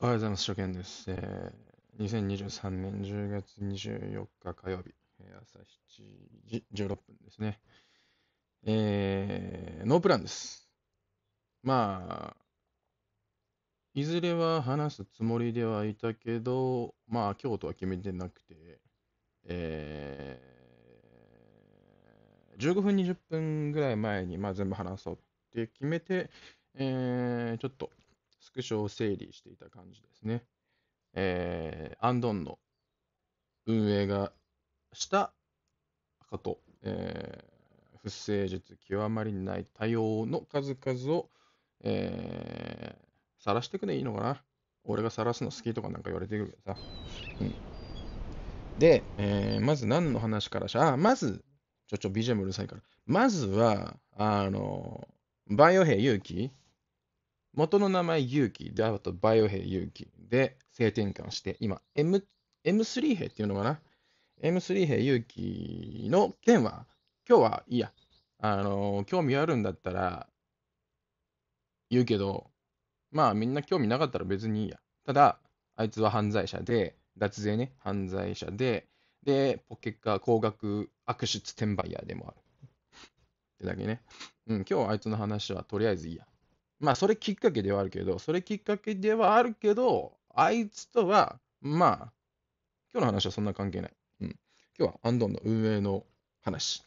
おはようございます。初見です。えー、2023年10月24日火曜日、え朝7時16分ですね。えー、ノープランです。まあ、いずれは話すつもりではいたけど、まあ、今日とは決めてなくて、えー、15分、20分ぐらい前に、まあ、全部話そうって決めて、えー、ちょっとスクショを整理していた感じですね。えー、アンドンの運営がしたこと、えー、不正術極まりない多様の数々を、えー、晒してくれいいのかな。俺が晒すの好きとかなんか言われてるけどさ。うん、で、えー、まず何の話からしあ、まず、ちょちょ、BGM うるさいから。まずは、あの、バイオ兵勇気元の名前勇気で、あとバイオ兵勇気で性転換して、今、M、M3 兵っていうのかな ?M3 兵勇気の件は、今日はいいや。あの、興味あるんだったら言うけど、まあみんな興味なかったら別にいいや。ただ、あいつは犯罪者で、脱税ね、犯罪者で、で、ポケカ、高額悪質転売屋でもある。ってだけね。うん、今日あいつの話はとりあえずいいや。まあ、それきっかけではあるけど、それきっかけではあるけど、あいつとは、まあ、今日の話はそんな関係ない。うん。今日はアンドンの運営の話。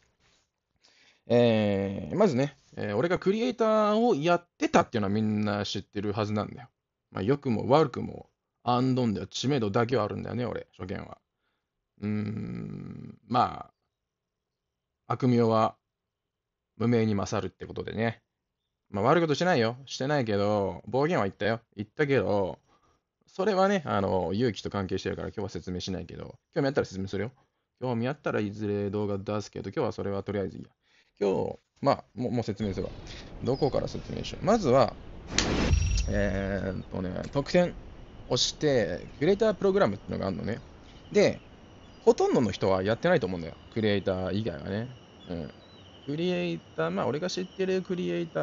えー、まずね、えー、俺がクリエイターをやってたっていうのはみんな知ってるはずなんだよ。まあ、良くも悪くも、アンドンでは知名度だけはあるんだよね、俺、初見は。うーん、まあ、悪名は無名に勝るってことでね。まあ、悪いことしてないよ。してないけど、暴言は言ったよ。言ったけど、それはね、あの、勇気と関係してるから今日は説明しないけど、興味あったら説明するよ。興味あったらいずれ動画出すけど、今日はそれはとりあえずいいや。今日、まあ、もうもう説明すれば。どこから説明しよう。まずは、えー、っとね、特典押して、クリエイタープログラムってのがあるのね。で、ほとんどの人はやってないと思うんだよ。クリエイター以外はね。うん。クリエイター、まあ、俺が知ってるクリエイタ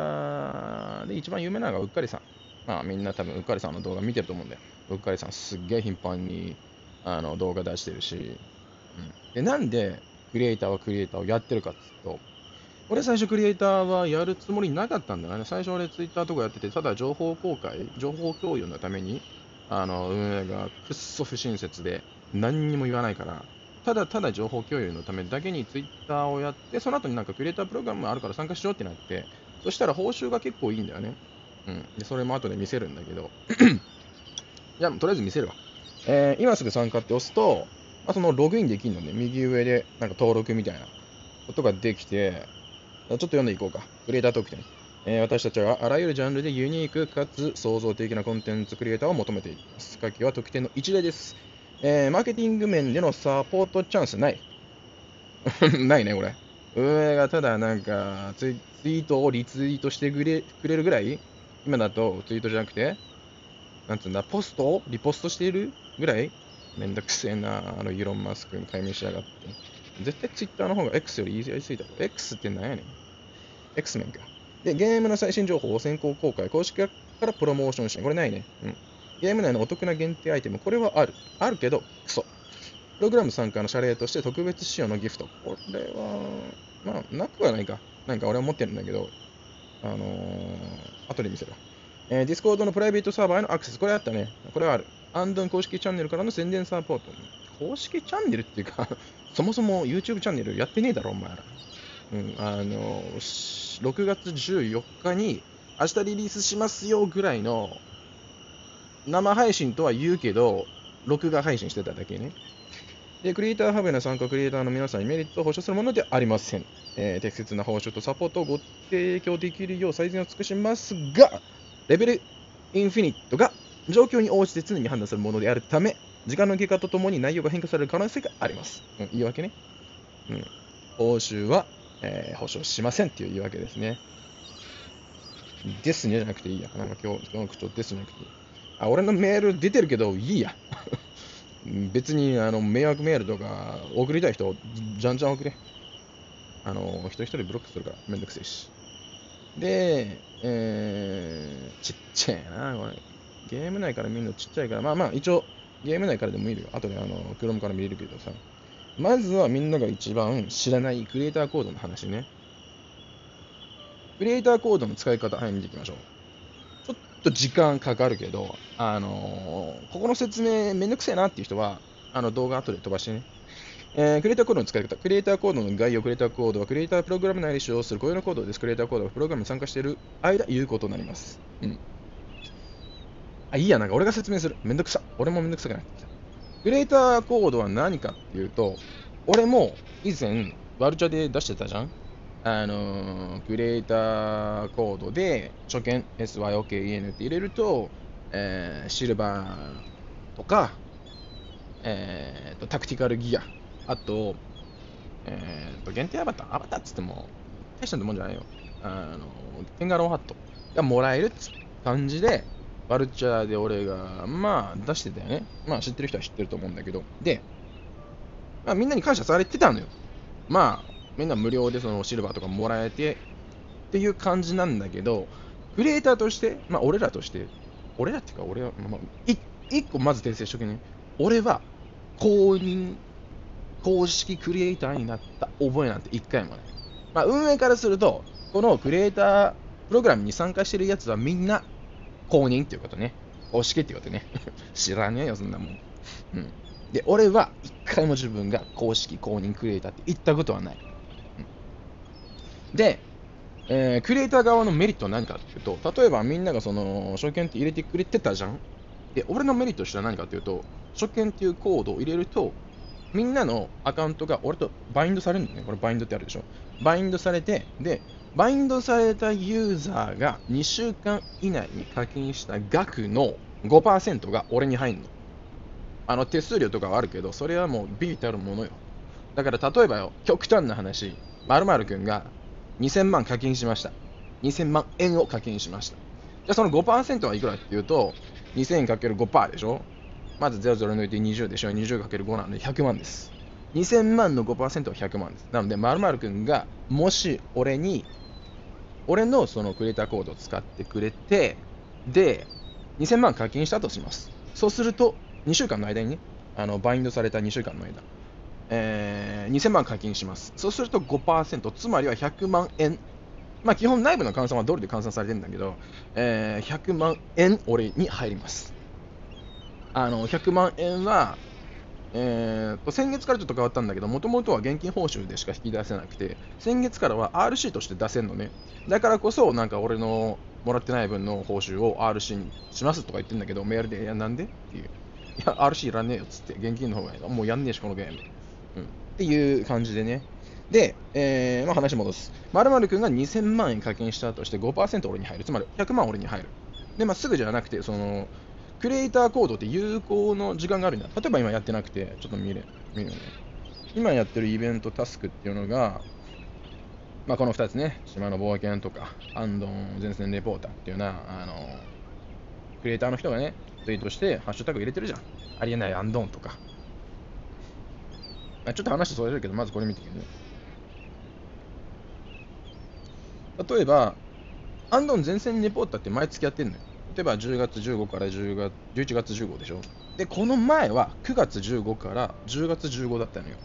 ーで一番有名なのがうっかりさん。まあ、みんな多分うっかりさんの動画見てると思うんだよ。うっかりさんすっげえ頻繁にあの動画出してるし、うん。で、なんでクリエイターはクリエイターをやってるかっつうと、俺最初クリエイターはやるつもりなかったんだよね。最初俺ツイッターとかやってて、ただ情報公開、情報共有のために、あの、運営がくっそ不親切で、何にも言わないから、ただただ情報共有のためだけにツイッターをやって、その後になんかクリエイタープログラムあるから参加しようってなって、そしたら報酬が結構いいんだよね。うん。で、それも後で見せるんだけど。じゃあ、とりあえず見せるわ。えー、今すぐ参加って押すと、あそのログインできるのね。右上で、なんか登録みたいなことができて、ちょっと読んでいこうか。クリエイター特典。えー、私たちはあらゆるジャンルでユニークかつ創造的なコンテンツクリエイターを求めています。書きは特典の一例です。えー、マーケティング面でのサポートチャンスない。ないね、これ。運がただなんかツイ、ツイートをリツイートしてくれくれるぐらい、今だとツイートじゃなくて、なんつうんだ、ポストをリポストしているぐらい、めんどくせえな、あのイーロン・マスクに対面しやがって。絶対ツイッターの方が X より言いやすいだろ。X ってなんやねん。X 面か。で、ゲームの最新情報を先行公開、公式からプロモーションして、これないね。うん。ゲーム内のお得な限定アイテム、これはある。あるけど、クソ。プログラム参加の謝礼として特別仕様のギフト。これは、まあ、なくはないか。なんか俺は持ってるんだけど、あのー、後で見せろ。えー、ディスコードのプライベートサーバーへのアクセス。これあったね。これはある。アンドン公式チャンネルからの宣伝サポート。公式チャンネルっていうか そもそも YouTube チャンネルやってねえだろ、お前ら。うん、あのー、6月14日に明日リリースしますよぐらいの生配信とは言うけど、録画配信してただけね。で、クリエイターハブの参加、クリエイターの皆さんにメリットを保証するものではありません。えー、適切な報酬とサポートをご提供できるよう最善を尽くしますが、レベルインフィニットが状況に応じて常に判断するものであるため、時間の経過とともに内容が変化される可能性があります。うん、言い訳ね。うん。報酬は、えー、保証しませんっていう言い訳ですね。ですねじゃなくていいやかな。今日、今日ですじゃなくていい。あ、俺のメール出てるけど、いいや。別に、あの、迷惑メールとか、送りたい人、じゃんじゃん送れ。あの、一人一人ブロックするから、めんどくせえし。で、えー、ちっちゃいな、これ。ゲーム内から見るのちっちゃいから、まあまあ、一応、ゲーム内からでも見るよ。後で、あの、Chrome から見れるけどさ。まずはみんなが一番知らないクリエイターコードの話ね。クリエイターコードの使い方、はい、見ていきましょう。と時間かかるけど、あのー、ここの説明めんどくせえなっていう人は、あの動画後で飛ばしてね。えー、クリエイターコードの使い方。クリエイターコードの概要、クリエイターコードはクリエイタープログラム内で使用する固有のコードです。クリエイターコードはプログラムに参加している間、言うことになります。うん。あ、いいや、なんか俺が説明する。めんどくさ。俺もめんどくさくなってきた。クリエイターコードは何かっていうと、俺も以前、ワルチャで出してたじゃんあのクレーターコードで初見 SYOKEN って入れると、えー、シルバーとか、えーと、タクティカルギアあと,、えーと、限定アバターアバターっつっても大したもんじゃないよあのテンガロンハットがもらえるっつ感じでバルチャーで俺がまあ出してたよねまあ知ってる人は知ってると思うんだけどで、まあ、みんなに感謝されてたのよまあみんな無料でそのシルバーとかもらえてっていう感じなんだけど、クリエイターとして、まあ、俺らとして、俺らっていうか、俺は、まあ、一個まず訂正しときに、俺は公認、公式クリエイターになった覚えなんて一回もない。まあ、運営からすると、このクリエイタープログラムに参加してるやつはみんな公認っていうことね。公式っていうことね。知らねえよ、そんなもん。うん。で、俺は一回も自分が公式公認クリエイターって言ったことはない。で、えー、クリエイター側のメリットは何かっていうと、例えばみんながその、証券って入れてくれてたじゃんで、俺のメリットとしては何かっていうと、証券っていうコードを入れると、みんなのアカウントが俺とバインドされるんだね。これバインドってあるでしょ。バインドされて、で、バインドされたユーザーが2週間以内に課金した額の5%が俺に入るの。あの手数料とかはあるけど、それはもうビビたるものよ。だから例えばよ、極端な話、まるくんが2000万課金しました。2000万円を課金しました。じゃあその5%はいくらっていうと、2000×5% でしょまず00抜いて20でしょ ?20×5 なので100万です。2000万の5%は100万です。なので、〇〇くんが、もし俺に、俺のそのクリエイターコードを使ってくれて、で、2000万課金したとします。そうすると、2週間の間にね、あのバインドされた2週間の間、えー、2000万課金します。そうすると5%、つまりは100万円。まあ、基本内部の換算はドルで換算されてるんだけど、えー、100万円俺に入ります。あの、100万円は、えーと、先月からちょっと変わったんだけど、もともとは現金報酬でしか引き出せなくて、先月からは RC として出せるのね。だからこそ、なんか俺のもらってない分の報酬を RC にしますとか言ってんだけど、メールで、いや、なんでっていう。いや、RC いらねえよっつって、現金の方がいいもうやんねえし、このゲーム。うん、っていう感じでね。で、えーまあ、話戻す。るくんが2000万円課金したとして5%俺に入る。つまり100万俺に入る。で、まあ、すぐじゃなくて、その、クリエイターコードって有効の時間があるんだ。例えば今やってなくて、ちょっと見れ、見るね。今やってるイベントタスクっていうのが、まあ、この2つね、島の冒険とか、アンドン前線レポーターっていうような、あの、クリエイターの人がね、ツイートして、ハッシュタグ入れてるじゃん。ありえないアンドンとか、あちょっと話それるけどまずこれ見てみる例えばアンドン前線レポーターって毎月やってんのよ例えば10月15から10月11月15でしょでこの前は9月15から10月15だったのよ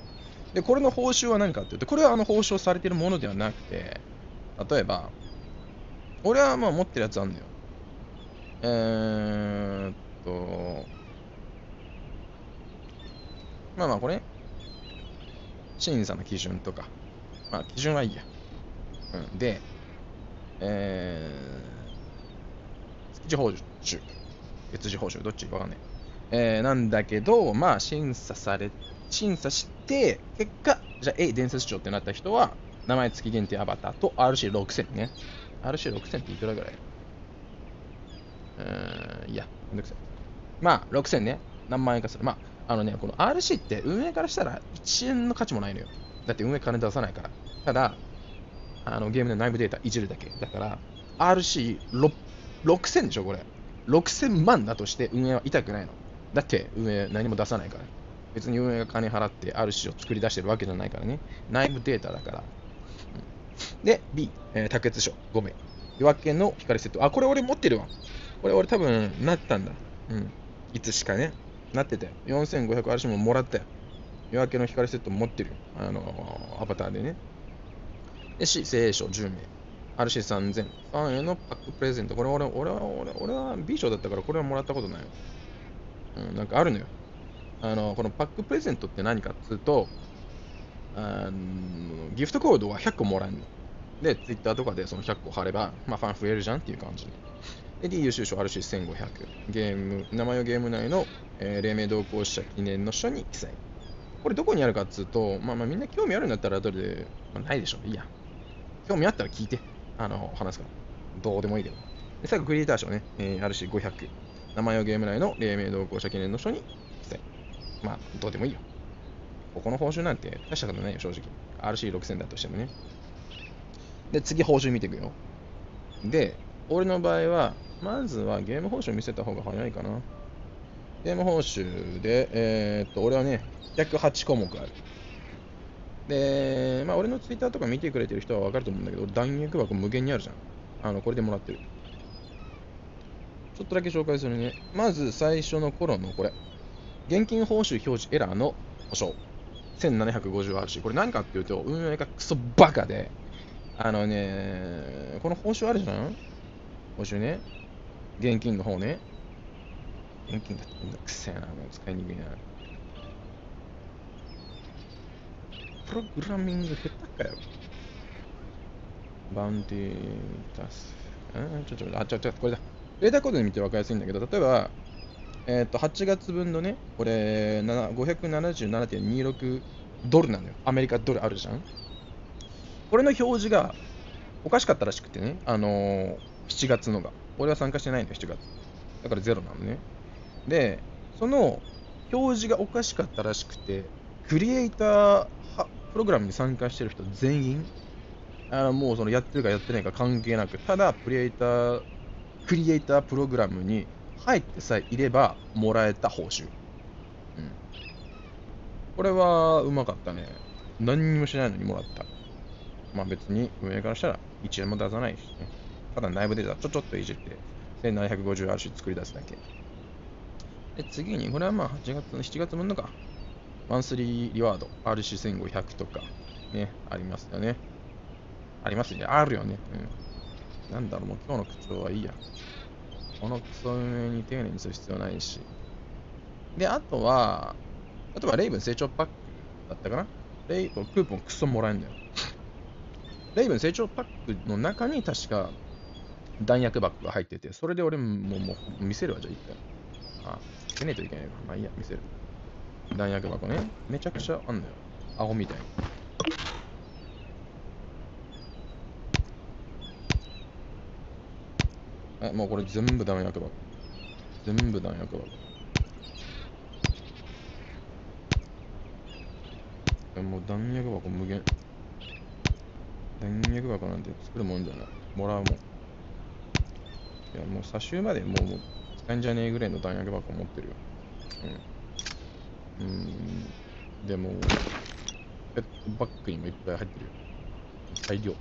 でこれの報酬は何かっていうとこれはあの報酬されてるものではなくて例えば俺はまあ持ってるやつあんのよえー、っとまあまあこれ審査の基準とか、まあ、基準はいいや。うん、で、えー、築地報酬、月次報酬、どっちわかんない。えー、なんだけど、まあ、審査され、審査して、結果、じゃあ、A 伝説長ってなった人は、名前付き限定アバターと RC6000 ね。RC6000 っていくらぐらいうーん、いや、めんどくさい。まあ、6000ね。何万円かする。まあ、あのね、この RC って運営からしたら1円の価値もないのよ。だって運営金出さないから。ただ、あのゲームの内部データいじるだけ。だから、RC6000 でしょ、これ。6000万だとして運営は痛くないの。だって運営何も出さないから。別に運営が金払って RC を作り出してるわけじゃないからね。内部データだから。で、B、えー、卓越書5名。夜明けの光セット。あ、これ俺持ってるわ。これ俺多分なったんだ。うん。いつしかね。なってて、4500嵐ももらって、夜明けの光セット持ってるよ。あのー、アバターでね。で、C、聖書10名。RC3000。ファンへのパックプレゼント。これ俺、俺は、俺俺は B 賞だったから、これはもらったことないよ。うん、なんかあるのよ。あのー、このパックプレゼントって何かっつうと、あのギフトコードは100個もらえるの。で、Twitter とかでその100個貼れば、まあ、ファン増えるじゃんっていう感じで。で、リー優秀賞 RC1500。ゲーム、名前をゲーム内の、えー、黎明同行者記念の書に記載。これどこにあるかっつうと、まあまあみんな興味あるんだったら後で、まあ、ないでしょ。いいや。興味あったら聞いて、あの、話すから。どうでもいいけど。で、最後、クリエイター賞ね、えー、RC500。名前をゲーム内の黎明同行者記念の書に記載。まあ、どうでもいいよ。ここの報酬なんて出したことないよ、正直。RC6000 だとしてもね。で、次、報酬見ていくよ。で、俺の場合は、まずはゲーム報酬見せた方が早いかな。ゲーム報酬で、えー、っと、俺はね、108項目ある。で、まあ、俺のツイッターとか見てくれてる人はわかると思うんだけど、弾薬箱無限にあるじゃん。あの、これでもらってる。ちょっとだけ紹介するね。まず最初の頃のこれ。現金報酬表示エラーの保証。1750RC。これ何かっていうと、運営がクソバカで、あのね、この報酬あるじゃん報酬ね。現金の方ね。現金だってくせえな、もう使いにくいな。プログラミング下手かよ。バウンディータス。うん、ちょ、ちょ、あ、ちょ、ちょ、これだ。データコードで見て分かりやすいんだけど、例えば、えー、と、8月分のね、これ、577.26ドルなのよ。アメリカドルあるじゃん。これの表示がおかしかったらしくてね、あのー、7月のが。俺は参加してないの、7月。だからゼロなのね。で、その表示がおかしかったらしくて、クリエイタープログラムに参加してる人全員、あのもうそのやってるかやってないか関係なく、ただクリエイター、クリエイタープログラムに入ってさえいればもらえた報酬。うん。これはうまかったね。何にもしないのにもらった。まあ別に上からしたら1円も出さないしね。ただ内部データちょちょっといじって、1750R 作り出すだけ。で、次に、これはまあ8月、7月分のか、マンスリーリワード、RC1500 とか、ね、ありますよね。ありますね。あるよね。うん。なんだろう、もう今日の口調はいいや。このクソ運営に丁寧にする必要ないし。で、あとは、例えばレイブン成長パックだったかなレイブンクーポンクソもらえんだよ。レイブン成長パックの中に確か弾薬箱が入ってて、それで俺ももう見せるわ、じゃあ一回。あ、見せねといけないまあいいや、見せる。弾薬箱ね。めちゃくちゃあんだよ。アホみたいに。あ、もうこれ全部弾薬箱。全部弾薬箱。もう弾薬箱無限。弾薬箱なんて作るもんじゃない。もらうもん。いやもう差し湯までもう使えんじゃねえぐらいの弾薬箱持ってるようんうんでもペットバッグにもいっぱい入ってるよ大量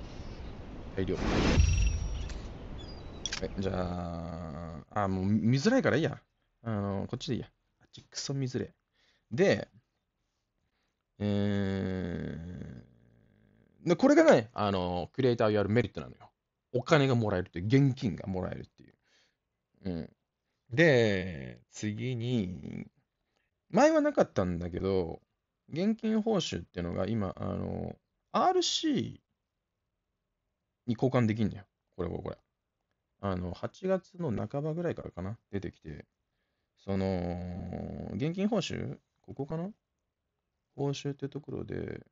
大量えじゃああもう見づらいからいいやあのこっちでいいやあっちクソ見づれでえー、これがね、あの、クリエイターをやるメリットなのよ。お金がもらえるという、現金がもらえるっていう。うん、で、次に、前はなかったんだけど、現金報酬っていうのが今、あの、RC に交換できんだよ。これこれこれ。あの、8月の半ばぐらいからかな、出てきて、その、現金報酬ここかな報酬ってところで、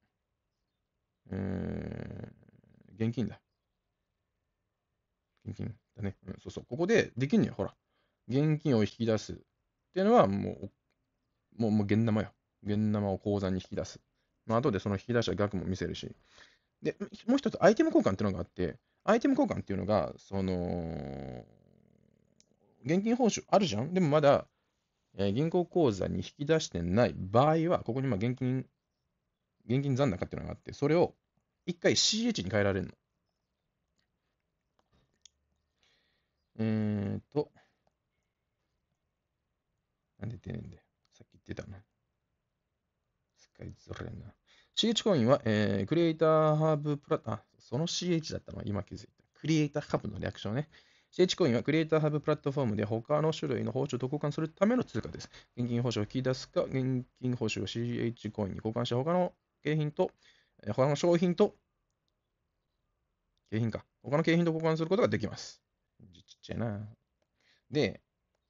うーん、現金だ。現金だね。うん、そうそう。ここでできんねよ、ほら。現金を引き出すっていうのはもう、もう、もう現生よ。現玉を口座に引き出す。まあ、後でその引き出した額も見せるし。で、もう一つ、アイテム交換っていうのがあって、アイテム交換っていうのが、その、現金報酬あるじゃんでもまだ、えー、銀行口座に引き出してない場合は、ここにまあ現金、現金残高っていうのがあって、それを一回 CH に変えられるの。えーと、なんで出ねえんだよ。さっき言ってたな。すっかりずれんな。CH コインは、えー、クリエイターハーブプラット、あ、その CH だったの今気づいた。クリエイターハーブの略称ね。CH コインはクリエイターハブプラットフォームで他の種類の報酬と交換するための通貨です。現金報酬を引き出すか、現金報酬を CH コインに交換して他の景品と、他の商品と、景品か、他の景品と交換することができます。ちゃいな。で、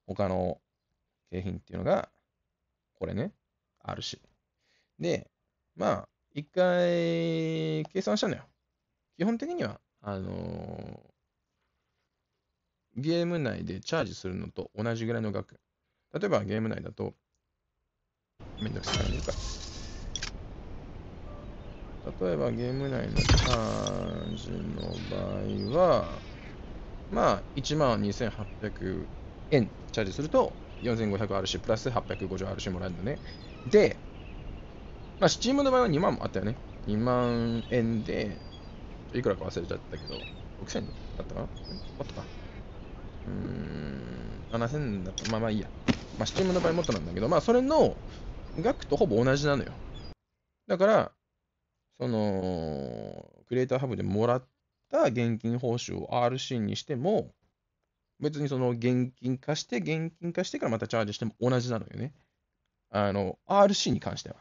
他の景品っていうのが、これね、あるし。で、まあ、一回、計算したのよ。基本的には、あのー、ゲーム内でチャージするのと同じぐらいの額。例えばゲーム内だと、めんどくさいのか。例えばゲーム内のチャージの場合は、まあ、1万2800円チャージすると、4500RC プラス 850RC もらえるのね。で、まあ、スチームの場合は2万もあったよね。2万円で、いくらか忘れちゃったけど、6000だったかなもっとか。うーん、7000だった。まあまあいいや。まあ、スチームの場合もっとなんだけど、まあ、それの額とほぼ同じなのよ。だから、その、クリエイターハブでもらっった現金報酬を RC にしても、別にその現金化して、現金化してからまたチャージしても同じなのよね。あの、RC に関しては。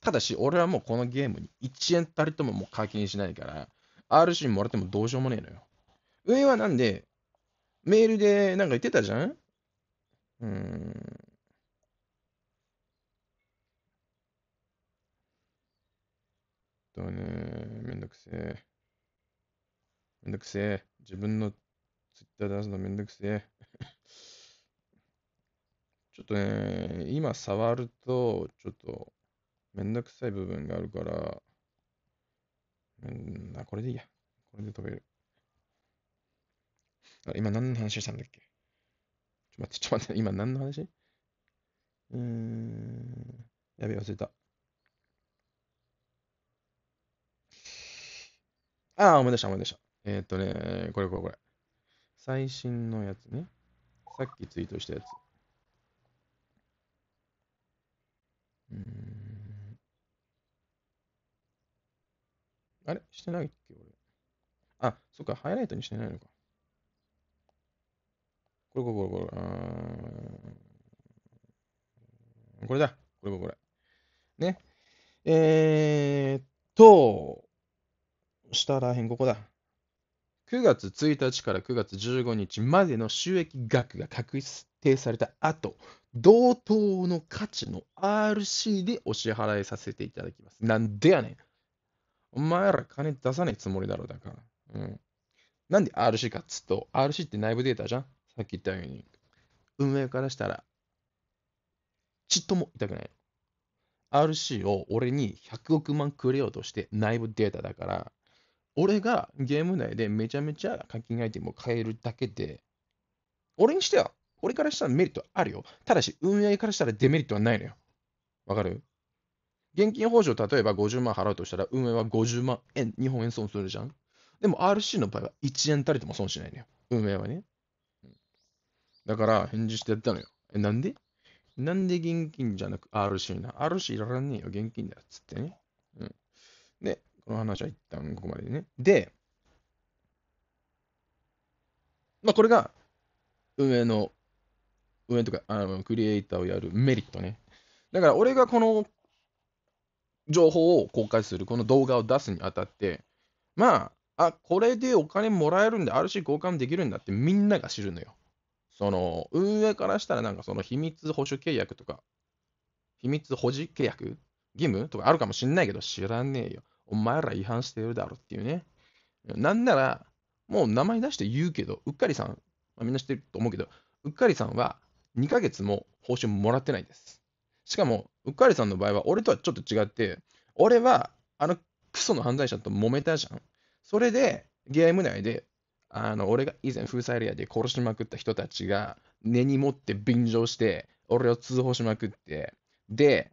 ただし、俺はもうこのゲームに1円たりとももう課金しないから、RC もらってもどうしようもねえのよ。上はなんで、メールでなんか言ってたじゃんうん。とね、めんどくせえ。めんどくせえ。自分のツイッター出すのめんどくせえ。ちょっとね、今触ると、ちょっと、めんどくさい部分があるから、うんあ、これでいいや。これで飛べる。あ、今何の話したんだっけちょ、っと待って、ちょ、っと待って、今何の話うーん、やべ忘れた。ああ、思い出した、思い出した。えー、っとね、これこれこれ。最新のやつね。さっきツイートしたやつ。うん。あれしてないっけ俺。あ、そっか、ハイライトにしてないのか。これこれこれこれ。あこれだ。これこれこれ。ね。えー、っと、下らへんここだ。9月1日から9月15日までの収益額が確定された後、同等の価値の RC でお支払いさせていただきます。なんでやねん。お前ら金出さないつもりだろ、だから。うん。なんで RC かっつうと、RC って内部データじゃんさっき言ったように。運営からしたら、ちっとも痛くない。RC を俺に100億万くれようとして内部データだから、俺がゲーム内でめちゃめちゃ課金アイテムを変えるだけで、俺にしては、俺からしたらメリットあるよ。ただし、運営からしたらデメリットはないのよ。わかる現金補助例えば50万払うとしたら、運営は50万円、日本円損するじゃん。でも RC の場合は1円たりとも損しないのよ。運営はね。だから返事してやったのよ。え、なんでなんで現金じゃなく RC な ?RC いらねえよ、現金だっつってね。うん。で、この話は一旦ここまででね。で、まあ、これが運営の、運営とか、あのクリエイターをやるメリットね。だから俺がこの情報を公開する、この動画を出すにあたって、まあ、あ、これでお金もらえるんで、RC 交換できるんだってみんなが知るのよ。その、運営からしたらなんかその秘密保守契約とか、秘密保持契約義務とかあるかもしんないけど、知らねえよ。お前ら違反してるだろっていうね。なんなら、もう名前出して言うけど、うっかりさん、まあ、みんな知ってると思うけど、うっかりさんは2ヶ月も報酬もらってないです。しかも、うっかりさんの場合は、俺とはちょっと違って、俺は、あのクソの犯罪者と揉めたじゃん。それで、ゲーム内で、あの、俺が以前、封鎖エリアで殺しまくった人たちが、根に持って便乗して、俺を通報しまくって、で、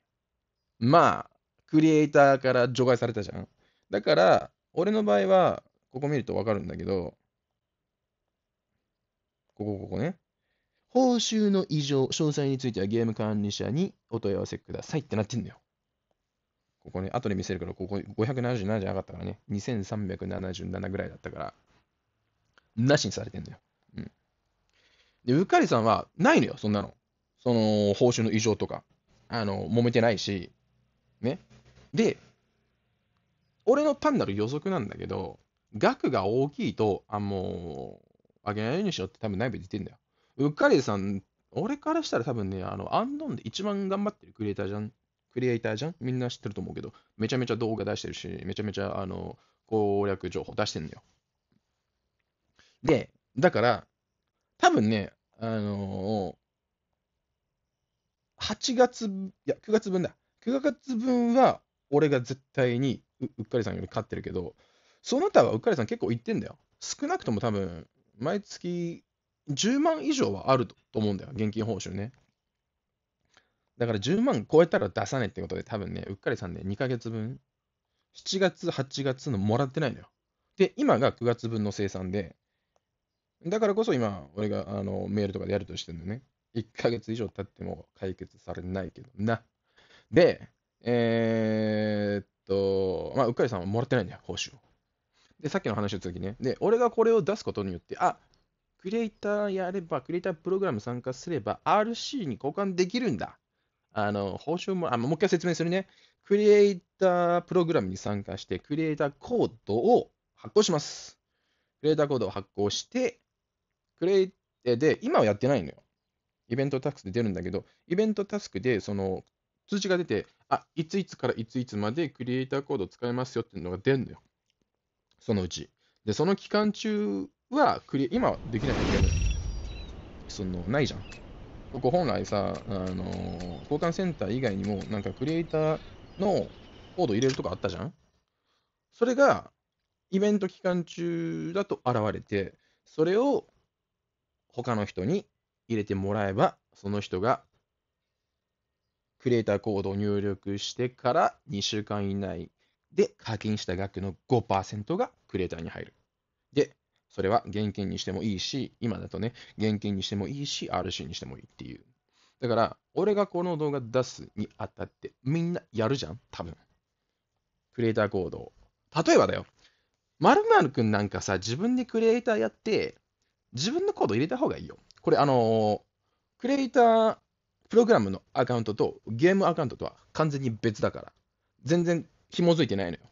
まあ、クリエイターから除外されたじゃん。だから、俺の場合は、ここ見るとわかるんだけど、ここ、ここね。報酬の異常、詳細についてはゲーム管理者にお問い合わせくださいってなってんだよ。ここね、後で見せるから、ここ577じゃなかったからね、2377ぐらいだったから、なしにされてんだよ。うん。で、うっかりさんは、ないのよ、そんなの。その、報酬の異常とか。あの、揉めてないし、ね。で、俺の単なる予測なんだけど、額が大きいと、あ、もう、あげないようにしろって多分内部で言ってんだよ。うっかりさん、俺からしたら多分ね、あの、アンドンで一番頑張ってるクリエイターじゃん。クリエイターじゃんみんな知ってると思うけど、めちゃめちゃ動画出してるし、めちゃめちゃ、あの、攻略情報出してんのよ。で、だから、多分ね、あのー、8月、いや、9月分だ。9月分は、俺が絶対にうっかりさんより勝ってるけど、その他はうっかりさん結構言ってんだよ。少なくとも多分、毎月10万以上はあると思うんだよ、現金報酬ね。だから10万超えたら出さないってことで、多分ね、うっかりさんね、2ヶ月分、7月、8月のもらってないのよ。で、今が9月分の生産で、だからこそ今、俺があのメールとかでやるとしてるのね。1ヶ月以上経っても解決されないけどな。で、えー、っと、まあ、うっかりさんはもらってないんだよ、報酬を。で、さっきの話を続きね。で、俺がこれを出すことによって、あ、クリエイターやれば、クリエイタープログラム参加すれば、RC に交換できるんだ。あの、報酬も、あ、もう一回説明するね。クリエイタープログラムに参加して、クリエイターコードを発行します。クリエイターコードを発行して、クリエイターで、今はやってないのよ。イベントタスクで出るんだけど、イベントタスクで、その、通知が出て、あ、いついつからいついつまでクリエイターコード使えますよっていうのが出るのよ。そのうち。で、その期間中はクリ、今はできないんいけど、その、ないじゃん。僕本来さ、あのー、交換センター以外にも、なんかクリエイターのコード入れるとかあったじゃんそれが、イベント期間中だと現れて、それを他の人に入れてもらえば、その人がクリエイターコードを入力してから2週間以内で課金した額の5%がクリエイターに入る。で、それは現金にしてもいいし、今だとね、現金にしてもいいし、RC にしてもいいっていう。だから、俺がこの動画出すにあたって、みんなやるじゃん多分。クリエイターコードを。例えばだよ。まるくんなんかさ、自分でクリエイターやって、自分のコード入れた方がいいよ。これ、あのー、クリエイタープログラムのアカウントとゲームアカウントとは完全に別だから。全然紐づいてないのよ。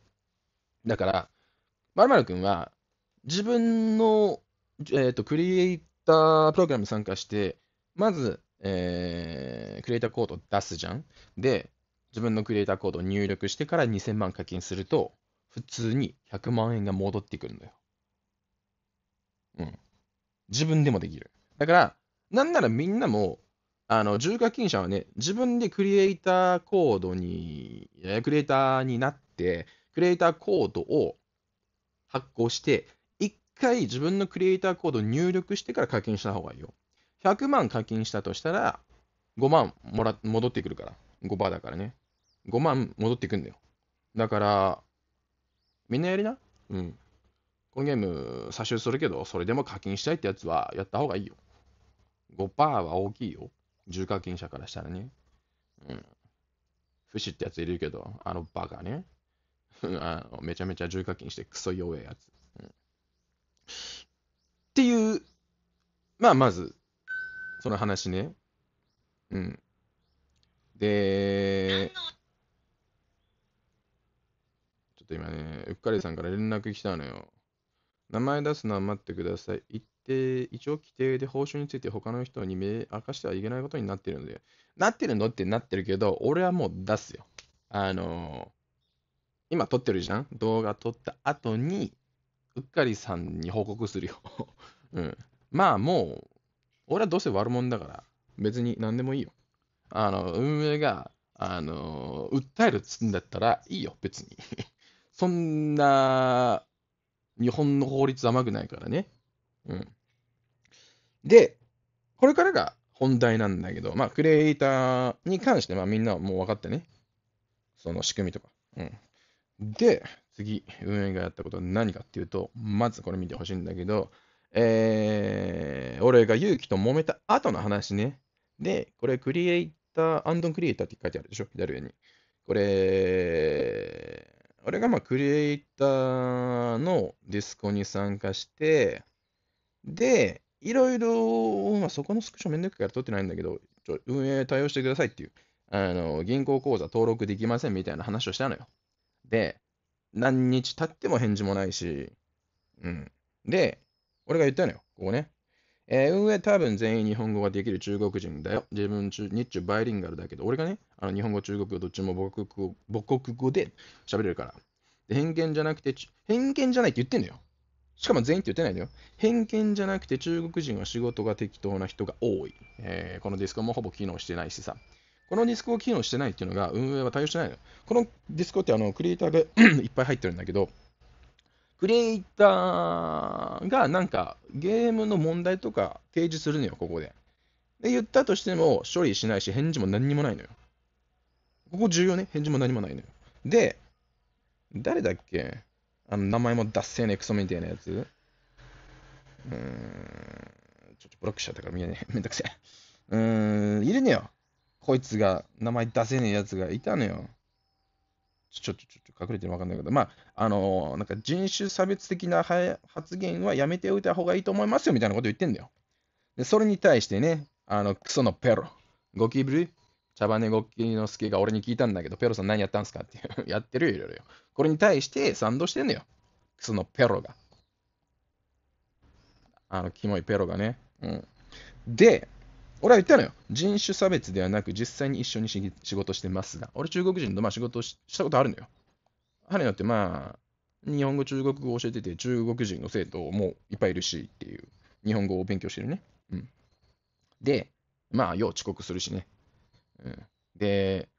だから、まるまるくんは自分の、えーと、クリエイタープログラムに参加して、まず、えー、クリエイターコード出すじゃん。で、自分のクリエイターコードを入力してから2000万課金すると、普通に100万円が戻ってくるんだよ。うん。自分でもできる。だから、なんならみんなもあの重課金者はね、自分でクリエイターコードに、クリエイターになって、クリエイターコードを発行して、1回自分のクリエイターコードを入力してから課金した方がいいよ。100万課金したとしたら、5万もら戻ってくるから。5%だからね。5万戻ってくんだよ。だから、みんなやりな。うん。このゲーム、差し押するけど、それでも課金したいってやつは、やった方がいいよ。5%は大きいよ。重課金者からしたらね。うん。フシってやついるけど、あのバカね。あのめちゃめちゃ重課金してクソ弱えやつ、うん。っていう、まあまず、その話ね。うん。で、ちょっと今ね、うっかりさんから連絡来たのよ。名前出すのは待ってください。一定、一応規定で報酬について他の人に明かしてはいけないことになってるので、なってるのってなってるけど、俺はもう出すよ。あのー、今撮ってるじゃん動画撮った後に、うっかりさんに報告するよ。うん。まあもう、俺はどうせ悪者だから、別に何でもいいよ。あの、運営が、あのー、訴えるっつんだったらいいよ、別に。そんな、日本の法律甘くないからね。うん。で、これからが本題なんだけど、まあ、クリエイターに関して、まあ、みんなはもう分かってね。その仕組みとか。うん。で、次、運営がやったことは何かっていうと、まずこれ見てほしいんだけど、えー、俺が勇気と揉めた後の話ね。で、これ、クリエイター、アンドンクリエイターって書いてあるでしょ、左上に。これ、俺がまあクリエイターのディスコに参加して、で、いろいろ、まあ、そこのスクショめんどくから取ってないんだけど、ちょ運営対応してくださいっていう、あの銀行口座登録できませんみたいな話をしたのよ。で、何日経っても返事もないし、うん。で、俺が言ったのよ、ここね。えー、運営多分全員日本語ができる中国人だよ。自分中、日中バイリンガルだけど、俺がね、あの日本語、中国語、どっちも母国語母国語で喋れるから。で偏見じゃなくて、偏見じゃないって言ってんだよ。しかも全員って言ってないんだよ。偏見じゃなくて中国人は仕事が適当な人が多い。えー、このディスコもほぼ機能してないしさ。このディスコを機能してないっていうのが運営は対応してないのよ。このディスコってあのクリエイターが いっぱい入ってるんだけど、クリエイターがなんかゲームの問題とか提示するのよ、ここで。で、言ったとしても処理しないし、返事も何にもないのよ。ここ重要ね、返事も何もないのよ。で、誰だっけあの、名前も脱線ね、クソみたいなやつ。うーん、ちょっとブロックしちゃったから見えねえ。めんどくせえ。うーん、いるのよ。こいつが、名前出せねえやつがいたのよ。ちょっと、ちょっと隠れてるの分かんないけど、まあ、あのー、なんか人種差別的な発言はやめておいた方がいいと思いますよみたいなこと言ってんだよ。で、それに対してね、あの、クソのペロ、ゴキブリ、茶羽ゴキのケが俺に聞いたんだけど、ペロさん何やったんすかって やってるよ、いろいろよ。これに対して賛同してんだよ。クソのペロが。あの、キモいペロがね。うん。で、俺は言ったのよ。人種差別ではなく、実際に一緒に仕事してますが、俺中国人とまあ仕事したことあるのよ。彼にってまあ、日本語、中国語を教えてて、中国人の生徒もいっぱいいるしっていう、日本語を勉強してるね。うん。で、まあ、よう遅刻するしね。うん。で、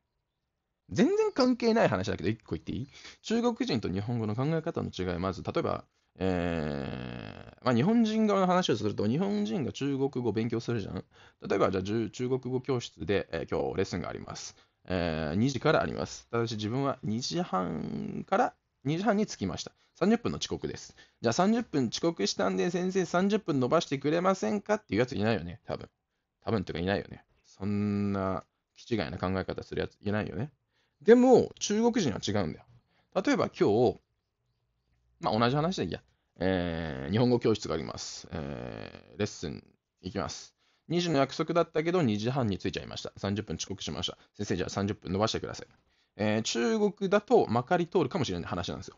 全然関係ない話だけど、1個言っていい中国人と日本語の考え方の違い、まず、例えば、えー、まあ、日本人側の話をすると、日本人が中国語を勉強するじゃん。例えば、じゃあ中国語教室で、えー、今日レッスンがあります、えー。2時からあります。ただし自分は2時半から2時半に着きました。30分の遅刻です。じゃあ30分遅刻したんで先生30分伸ばしてくれませんかっていうやついないよね。多分。多分とかいないよね。そんな気違いな考え方するやついないよね。でも中国人は違うんだよ。例えば今日、まあ同じ話でいいや。えー、日本語教室があります。えー、レッスン行きます。2時の約束だったけど2時半に着いちゃいました。30分遅刻しました。先生じゃあ30分伸ばしてください。えー、中国だとまかり通るかもしれない話なんですよ。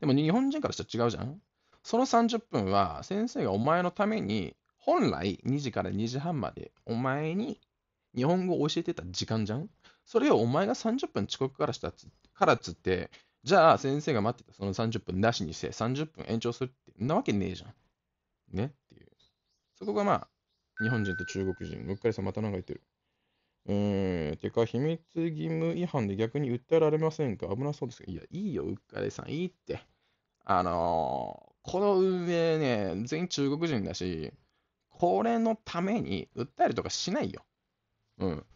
でも日本人からしたら違うじゃんその30分は先生がお前のために本来2時から2時半までお前に日本語を教えてた時間じゃんそれをお前が30分遅刻からしたからつってじゃあ、先生が待ってたその30分なしにして、30分延長するって、んなわけねえじゃん。ねっていう。そこがまあ、日本人と中国人。うっかりさん、またなんか言ってる。うーん、てか、秘密義務違反で逆に訴えられませんか危なそうですけど。いや、いいよ、うっかりさん、いいって。あのー、この運営ね、全員中国人だし、これのために訴えるとかしないよ。うん。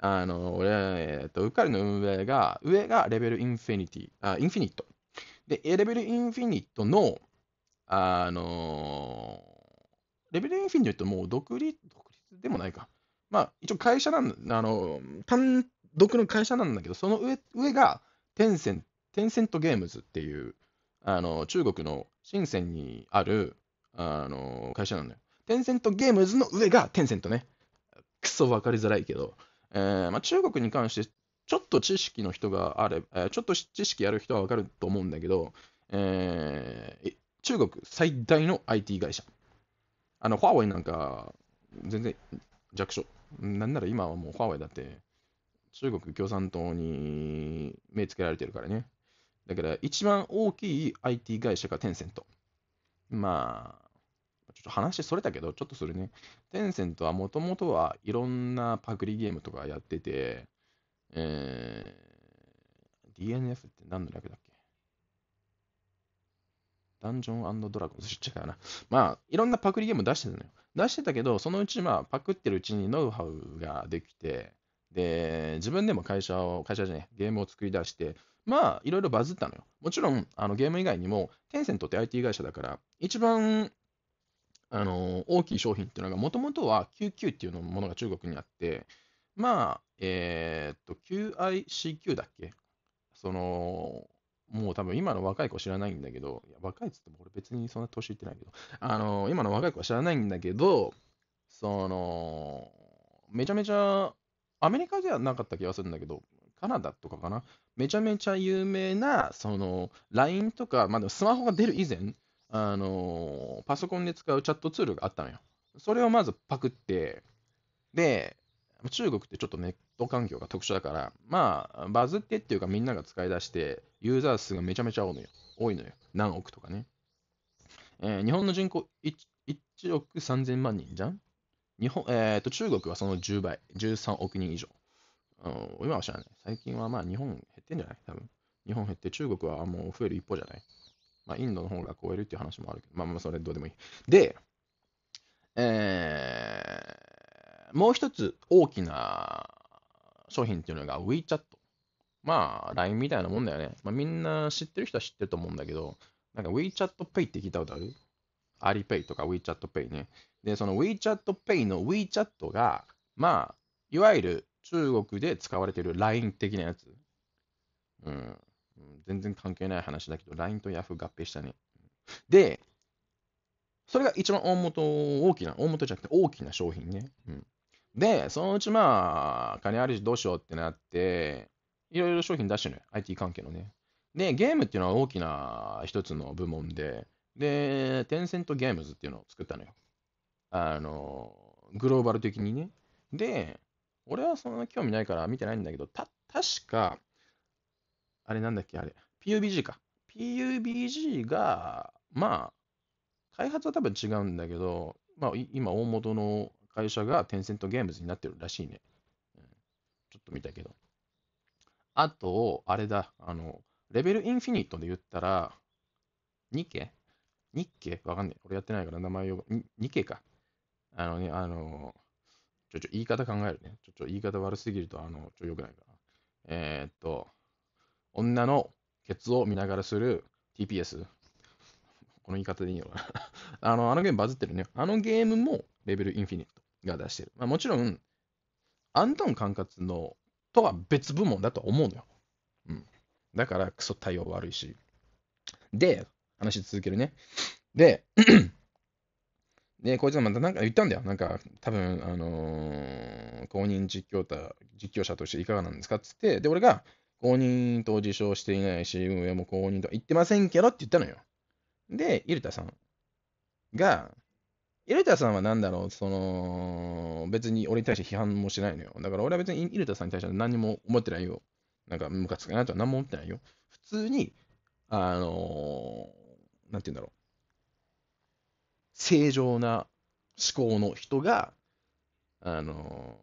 あの、俺、えっと、ウカリの運営が、上がレベルインフィニティ、あ、インフィニット。で、レベルインフィニットの、あのレベルインフィニットもう独立、独立でもないか。まあ、一応会社なんあの、単独の会社なんだけど、その上上が、テンセン、テンセントゲームズっていう、あの、中国の深センにある、あの、会社なんだよ。テンセントゲームズの上がテンセントね。くそ分かりづらいけど、えー、まあ、中国に関して、ちょっと知識の人があれ、えー、ちょっと知識ある人はわかると思うんだけど、えー、中国最大の IT 会社。あの、ファーウェイなんか、全然弱小。なんなら今はもうファーウェイだって、中国共産党に目つけられてるからね。だから、一番大きい IT 会社がテンセント。まあ、ちょっと話それたけど、ちょっとするね。テンセントはもともとはいろんなパクリゲームとかやってて、えー、DNF って何の略だっけダンジョンドラゴンズ、ちっちゃいからな。まあ、いろんなパクリゲーム出してたのよ。出してたけど、そのうち、まあ、パクってるうちにノウハウができて、で、自分でも会社を、会社じゃねゲームを作り出して、まあ、いろいろバズったのよ。もちろん、あのゲーム以外にも、テンセントって IT 会社だから、一番あの大きい商品っていうのが、もともとは QQ っていうのものが中国にあって、まあ、えー、っと、QICQ だっけその、もう多分今の若い子知らないんだけど、いや若いっつっても俺別にそんな年いってないけど、あの、今の若い子は知らないんだけど、その、めちゃめちゃ、アメリカではなかった気がするんだけど、カナダとかかなめちゃめちゃ有名な、その、LINE とか、まあでもスマホが出る以前、あの、パソコンで使うチャットツールがあったのよ。それをまずパクって、で、中国ってちょっとネット環境が特殊だから、まあ、バズってっていうかみんなが使い出して、ユーザー数がめちゃめちゃ多いのよ。多いのよ。何億とかね。えー、日本の人口 1, 1億3000万人じゃん日本、えーと、中国はその10倍、13億人以上。今は知らない。最近はまあ日本減ってんじゃない多分。日本減って中国はもう増える一方じゃないまあ、インドの方が超えるっていう話もあるけど、まあ、まあそれどうでもいい。で、えー、もう一つ大きな商品っていうのが WeChat。まあ、LINE みたいなもんだよね。まあ、みんな知ってる人は知ってると思うんだけど、なんか WeChatPay って聞いたことあるアリペイとか WeChatPay ね。で、その WeChatPay の WeChat が、まあ、いわゆる中国で使われてる LINE 的なやつ。うん。うん、全然関係ない話だけど、LINE と Yahoo 合併したね。で、それが一番大元、大きな、大元じゃなくて大きな商品ね。うん、で、そのうちまあ、金あるしどうしようってなって、いろいろ商品出してるね。IT 関係のね。で、ゲームっていうのは大きな一つの部門で、で、テンセントゲームズっていうのを作ったのよ。あの、グローバル的にね。で、俺はそんな興味ないから見てないんだけど、た、確か、あれなんだっけ、あれ。PUBG か。PUBG が、まあ、開発は多分違うんだけど、まあ、今、大元の会社がテンセントゲームズになってるらしいね。うん、ちょっと見たけど。あと、あれだ、あの、レベルインフィニットで言ったら、ニケニケわかんない。俺やってないから名前呼ば、ニケか。あのね、あの、ちょちょ、言い方考えるね。ちょちょ、言い方悪すぎると、あの、ちょ、よくないから。えー、っと、女のケツを見ながらする TPS。この言い方でいいのかな あの。あのゲームバズってるね。あのゲームもレベルインフィニットが出してる。まあ、もちろん、アントン管轄のとは別部門だと思うのよ。うん。だからクソ対応悪いし。で、話続けるね。で、で、こいつがまたなんか言ったんだよ。なんか、多分あのー、公認実況者実況者としていかがなんですかっつって、で、俺が、公認と自称していないし、運営も公認と言ってませんけどって言ったのよ。で、イルタさんが、イルタさんは何だろう、その、別に俺に対して批判もしないのよ。だから俺は別にイルタさんに対しては何も思ってないよ。なんかムカつくなとは何も思ってないよ。普通に、あのー、なんて言うんだろう。正常な思考の人が、あの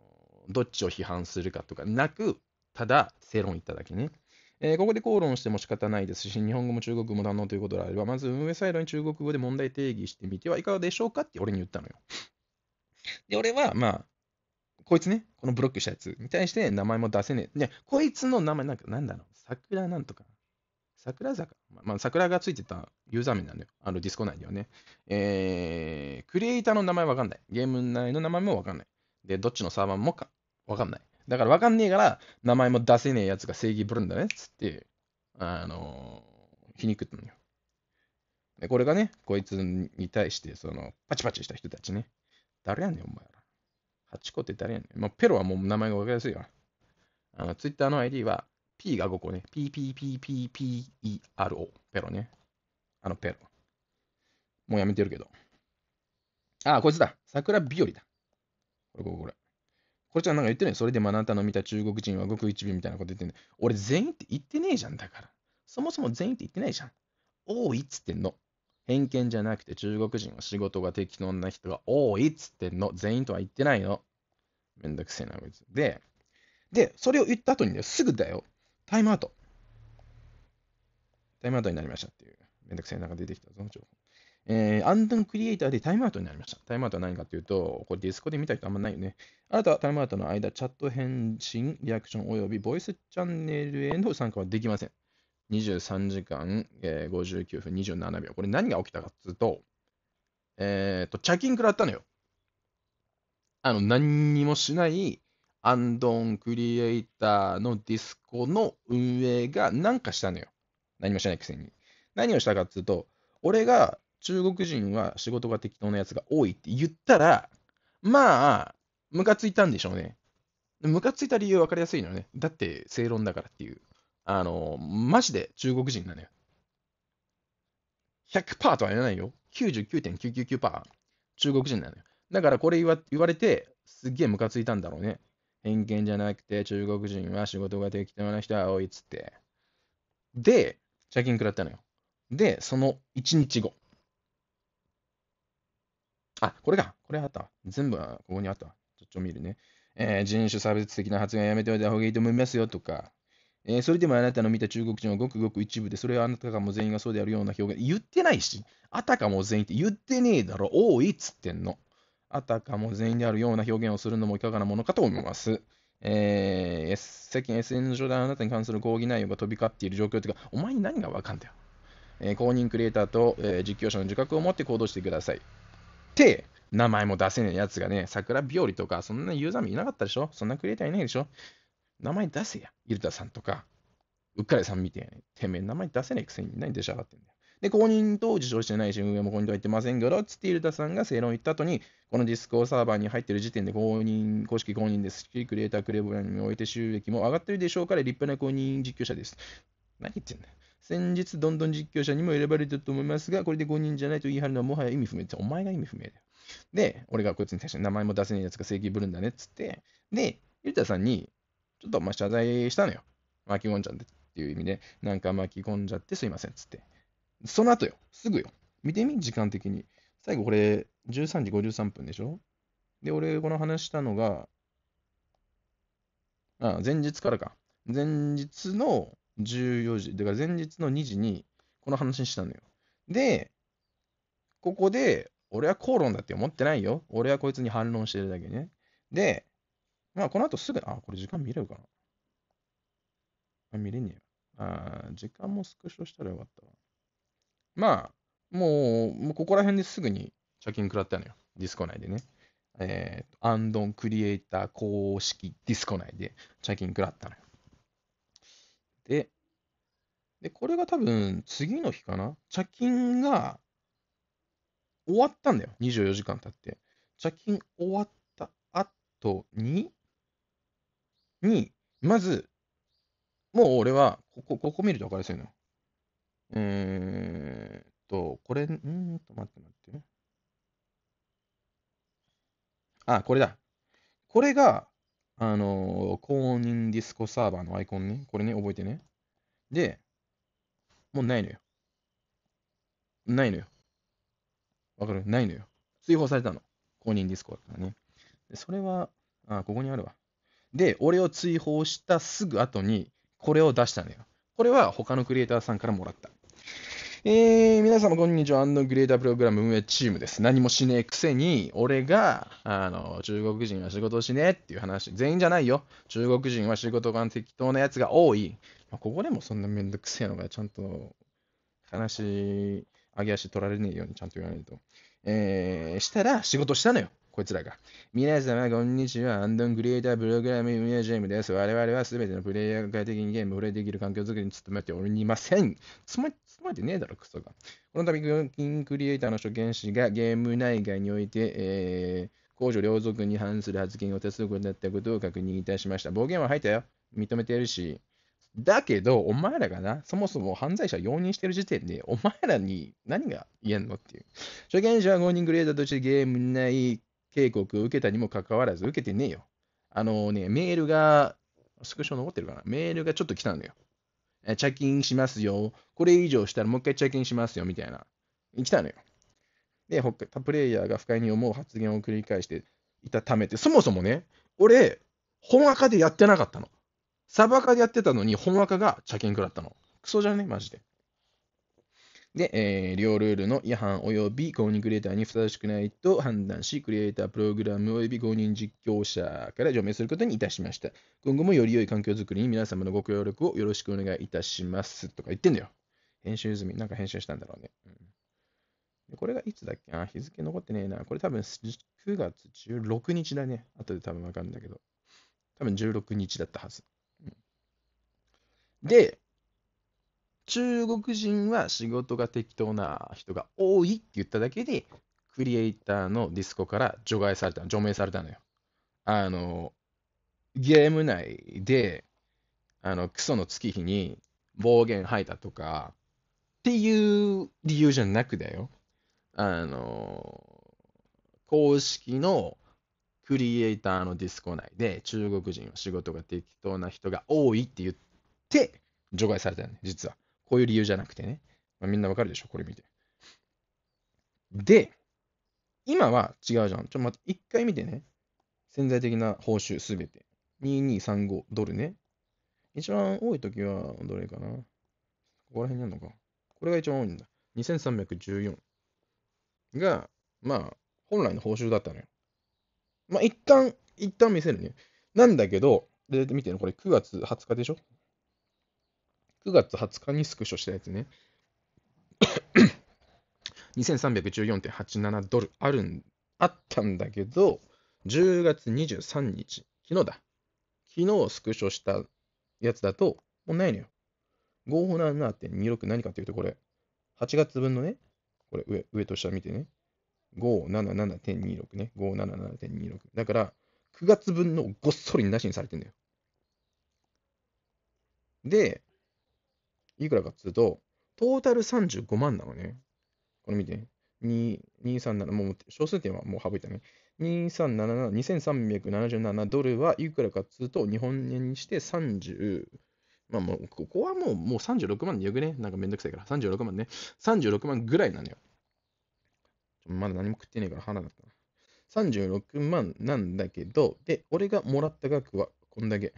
ー、どっちを批判するかとかなく、ただ、正論言っただけね。えー、ここで口論しても仕方ないですし、日本語も中国語も堪能ということであれば、まず運営サイドに中国語で問題定義してみてはいかがでしょうかって俺に言ったのよ。で、俺は、まあ、こいつね、このブロックしたやつに対して名前も出せねえ。ね、こいつの名前なんか、なんだろう、桜なんとか。桜坂、まあ、桜がついてたユーザー名なんだよ。あのディスコ内ではね。えー、クリエイターの名前わかんない。ゲーム内の名前もわかんない。で、どっちのサーバーもかわかんない。だから分かんねえから、名前も出せねえやつが正義ぶるんだね、つって、あのー、皮肉ったのよ。で、これがね、こいつに対して、その、パチパチした人たちね。誰やねん、お前ら。ハチコって誰やねん。まあ、ペロはもう名前が分かりやすいよ。あの、ツイッターの ID は、P が5個ね。PPPPPERO。ペロね。あのペロ。もうやめてるけど。ああ、こいつだ。桜日和だ。これこれこれ。これちゃんなんか言ってるい？それでもあなたの見た中国人はごく一部みたいなこと言ってんね俺全員って言ってねえじゃん、だから。そもそも全員って言ってないじゃん。多いっつってんの。偏見じゃなくて中国人は仕事が適当な人が多いっつってんの。全員とは言ってないの。めんどくせえな、こいつ。で、で、それを言った後にね、すぐだよ。タイムアウト。タイムアウトになりましたっていう。めんどくせえなんか出てきた、ぞ、の情報。えー、アンドンクリエイターでタイムアウトになりました。タイムアウトは何かというと、これディスコで見た人あんまないよね。あなたはタイムアウトの間、チャット返信、リアクション及びボイスチャンネルへの参加はできません。23時間、えー、59分27秒。これ何が起きたかというと、えっ、ー、と、茶金食らったのよ。あの、何にもしない、アンドンクリエイターのディスコの運営が何かしたのよ。何もしないくせに。何をしたかっていうと、俺が中国人は仕事が適当なやつが多いって言ったら、まあ、ムカついたんでしょうね。ムカついた理由分かりやすいのよね。だって正論だからっていう。あの、マジで中国人なのよ。100%とは言わないよ。99.999%中国人なのよ。だからこれ言わ言われて、すっげえムカついたんだろうね。偏見じゃなくて、中国人は仕事が適当な人は多いっつって。で、借金食らったのよ。で、その1日後。あ、これか。これあった。全部、ここにあった。ちょ、っと見るね。えー、人種差別的な発言やめておいた方がいいと思いますよとか、えー、それでもあなたの見た中国人はごくごく一部で、それはあなたがも全員がそうであるような表現。言ってないし、あたかも全員って言ってねえだろ、多いっつってんの。あたかも全員であるような表現をするのもいかがなものかと思います。えー、最近 SNS 上であなたに関する抗議内容が飛び交っている状況というか、お前に何がわかんだよ。えー、公認クリエイターと、えー、実況者の自覚を持って行動してください。、名前も出せねえやつがね、桜日和とか、そんなユーザー名いなかったでしょそんなクリエイターいないでしょ名前出せや。イルタさんとか、うっかりさんみたいに、てめえ名前出せないくせに何出し上がってんだよ。で、公認と受賞してないし、運営も公認とは言ってませんけど、つってイルタさんが正論言った後に、このディスコーサーバーに入ってる時点で公認、公式公認ですし、クリエイタークレボラにおいて収益も上がってるでしょうから、立派な公認実況者です。何言ってんだよ。先日、どんどん実況者にも選ばれてると思いますが、これで5人じゃないと言い張るのはもはや意味不明って、お前が意味不明だよ。で、俺がこいつに対して名前も出せねえやつが正義ぶるんだねっつって、で、ゆうたさんに、ちょっとまあ謝罪したのよ。巻き込んじゃってっていう意味で、なんか巻き込んじゃってすいませんっつって。その後よ、すぐよ。見てみ、時間的に。最後これ、13時53分でしょで、俺、この話したのが、ああ前日からか。前日の14時、だから前日の2時にこの話したのよ。で、ここで、俺は口論だって思ってないよ。俺はこいつに反論してるだけね。で、まあ、この後すぐ、あ、これ時間見れるかな。あ、見れねえよ。あ、時間もスクショしたらよかったわ。まあ、もう、もうここら辺ですぐに貯金食らったのよ。ディスコ内でね。えー、アンドンクリエイター公式ディスコ内で貯金食らったのよ。て、で、これが多分次の日かな茶金が終わったんだよ。24時間経って。茶金終わった後に、に、まず、もう俺は、ここ、ここ見ると分かりやすいの。うーんと、これ、うーんと、待って待って。あ、これだ。これが、あの、公認ディスコサーバーのアイコンね。これね、覚えてね。で、もうないのよ。ないのよ。わかるないのよ。追放されたの。公認ディスコだからね。でそれは、あ、ここにあるわ。で、俺を追放したすぐ後に、これを出したのよ。これは他のクリエイターさんからもらった。えー、皆様こんにちは。アンドグレータープログラム運営チームです。何もしねえくせに、俺が、あの、中国人は仕事をしねえっていう話、全員じゃないよ。中国人は仕事が適当なやつが多い。まあ、ここでもそんなめんどくせえのが、ちゃんと、話、上げ足取られねえようにちゃんと言わないと。えー、したら仕事したのよ。こいつらが。皆様、こんにちは。アンドンクリエイタープログラミングミュージアムです。我々はすべてのプレイヤーが快適にゲームをプレイできる環境づくりに努めておりません。つま、つまりねえだろ、クソが。この度、キンクリエイターの初見氏がゲーム内外において、えー、公序良俗に反する発言を手とになったことを確認いたしました。暴言は吐いたよ。認めてるし。だけど、お前らがな、そもそも犯罪者容認してる時点で、お前らに何が言えんのっていう。初見者は公認クリエイターとしてゲーム内警告受けたにもかかわらず、受けてねえよ。あのね、メールが、スクショ残ってるかなメールがちょっと来たんだよ。チャキンしますよ。これ以上したらもう一回チャキンしますよ、みたいな。来たのよ。で、他プレイヤーが不快に思う発言を繰り返していたためて、そもそもね、俺、本赤でやってなかったの。サブ赤でやってたのに、本赤がチャキン食らったの。クソじゃねマジで。で、えー、両ルールの違反及び公認クリエイターにふさわしくないと判断し、クリエイタープログラム及び公認実況者から除名することにいたしました。今後もより良い環境づくりに皆様のご協力をよろしくお願いいたします。とか言ってんだよ。編集済み。なんか編集したんだろうね。うん、これがいつだっけあ、日付残ってねえな。これ多分9月16日だね。後で多分わかるんだけど。多分16日だったはず。うん、で、中国人は仕事が適当な人が多いって言っただけで、クリエイターのディスコから除外された、除名されたのよ。あの、ゲーム内で、あの、クソの月日に暴言吐いたとか、っていう理由じゃなくだよ。あの、公式のクリエイターのディスコ内で中国人は仕事が適当な人が多いって言って除外されたよね、実は。こういう理由じゃなくてね。まあ、みんなわかるでしょ、これ見て。で、今は違うじゃん。ちょ、ま、一回見てね。潜在的な報酬すべて。2235ドルね。一番多い時はどれかなここら辺にあるのか。これが一番多いんだ。2314が、まあ、本来の報酬だったのよ。まあ、一旦、一旦見せるね。なんだけど、で、見てのこれ9月20日でしょ9月20日にスクショしたやつね。2314.87 ドルあるん、あったんだけど、10月23日、昨日だ。昨日スクショしたやつだと、もうないのよ。577.26何かっていうと、これ、8月分のね、これ上、上と下見てね。577.26ね。577.26。だから、9月分のごっそりなしにされてんだよ。で、いくらかっつうと、トータル35万なのね。これ見て、ね、237、もう小数点はもう省いたね。2377、2377ドルはいくらかっつうと、日本円にして30、まあもう、ここはもうもう36万でよくね。なんかめんどくさいから。36万ね。36万ぐらいなのよ。まだ何も食ってねえから腹だった。36万なんだけど、で、俺がもらった額はこんだけ。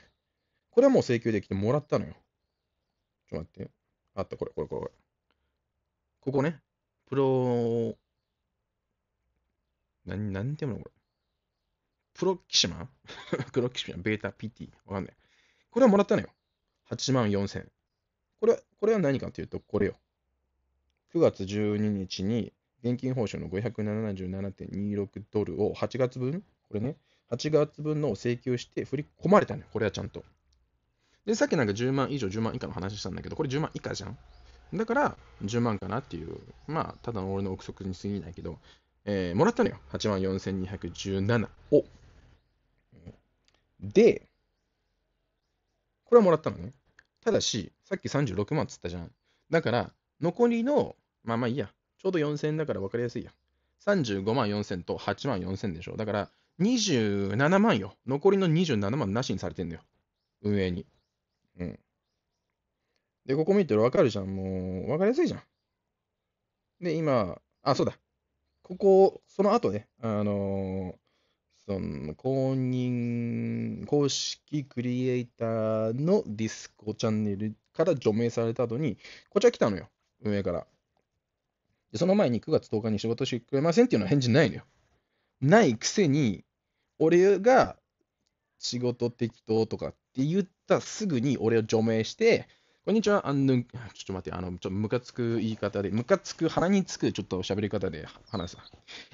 これはもう請求できてもらったのよ。ちょっと待ってあった、これ、これ、これ。ここね。プロ、なん、なんていうのこれ。プロキシマ プロキシマベータ PT。わかんない。これはもらったのよ。8万4 0これは、これは何かというと、これよ。9月12日に現金報酬の577.26ドルを8月分、これね、8月分のを請求して振り込まれたのよ。これはちゃんと。で、さっきなんか10万以上、10万以下の話したんだけど、これ10万以下じゃん。だから、10万かなっていう、まあ、ただの俺の憶測に過ぎないけど、えー、もらったのよ。8万4217を。で、これはもらったのね。ただし、さっき36万っつったじゃん。だから、残りの、まあまあいいや。ちょうど4000だから分かりやすいや。35万4000と8万4000でしょ。だから、27万よ。残りの27万なしにされてんだよ。運営に。うん。で、ここ見てるわかるじゃん。もう、わかりやすいじゃん。で、今、あ、そうだ。ここ、その後ね、あのーその公認、公式クリエイターのディスコチャンネルから除名された後に、こっちは来たのよ、運営から。で、その前に9月10日に仕事してくれませんっていうのは返事ないのよ。ないくせに、俺が仕事適当とかって言っったらすぐに俺を除名して、こんにちは、アンヌン、ちょっと待って、あの、ちょっとムカつく言い方で、ムカつく、鼻につく、ちょっと喋り方で話す。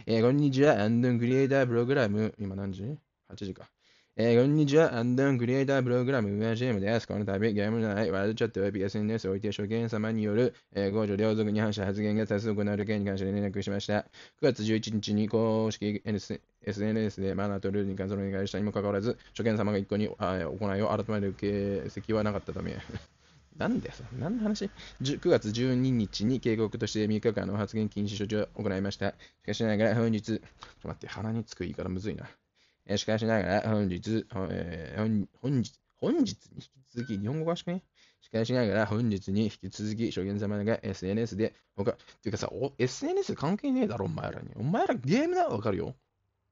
えー、こんにちは、アンヌングリエイタープログラム、今何時 ?8 時か。えー、こんにちは。アンドンクリエイタープログラム、ウェアェームです。この度、ゲーム内、ワールドチャットェび SNS おいて、初見様による、えー、公両族に反した発言が多数行われる件に関して連絡しました。9月11日に公式 SNS でマナーとルールに関するお願いしたにもかかわらず、初見様が一個にあ行いを改める形跡はなかったため。なんでよ、何の話 ?9 月12日に警告として3日間の発言禁止処置を行いました。しかしながら、本日、ちょっと待って、鼻につくいいからむずいな。えー、司会しながら本日、えー、本日、本日に引き続き、日本語がしくね司会しながら本日に引き続き、初見様が SNS で、他、か、ていうかさ、お、SNS 関係ねえだろ、お前らに。お前らゲームならわかるよ。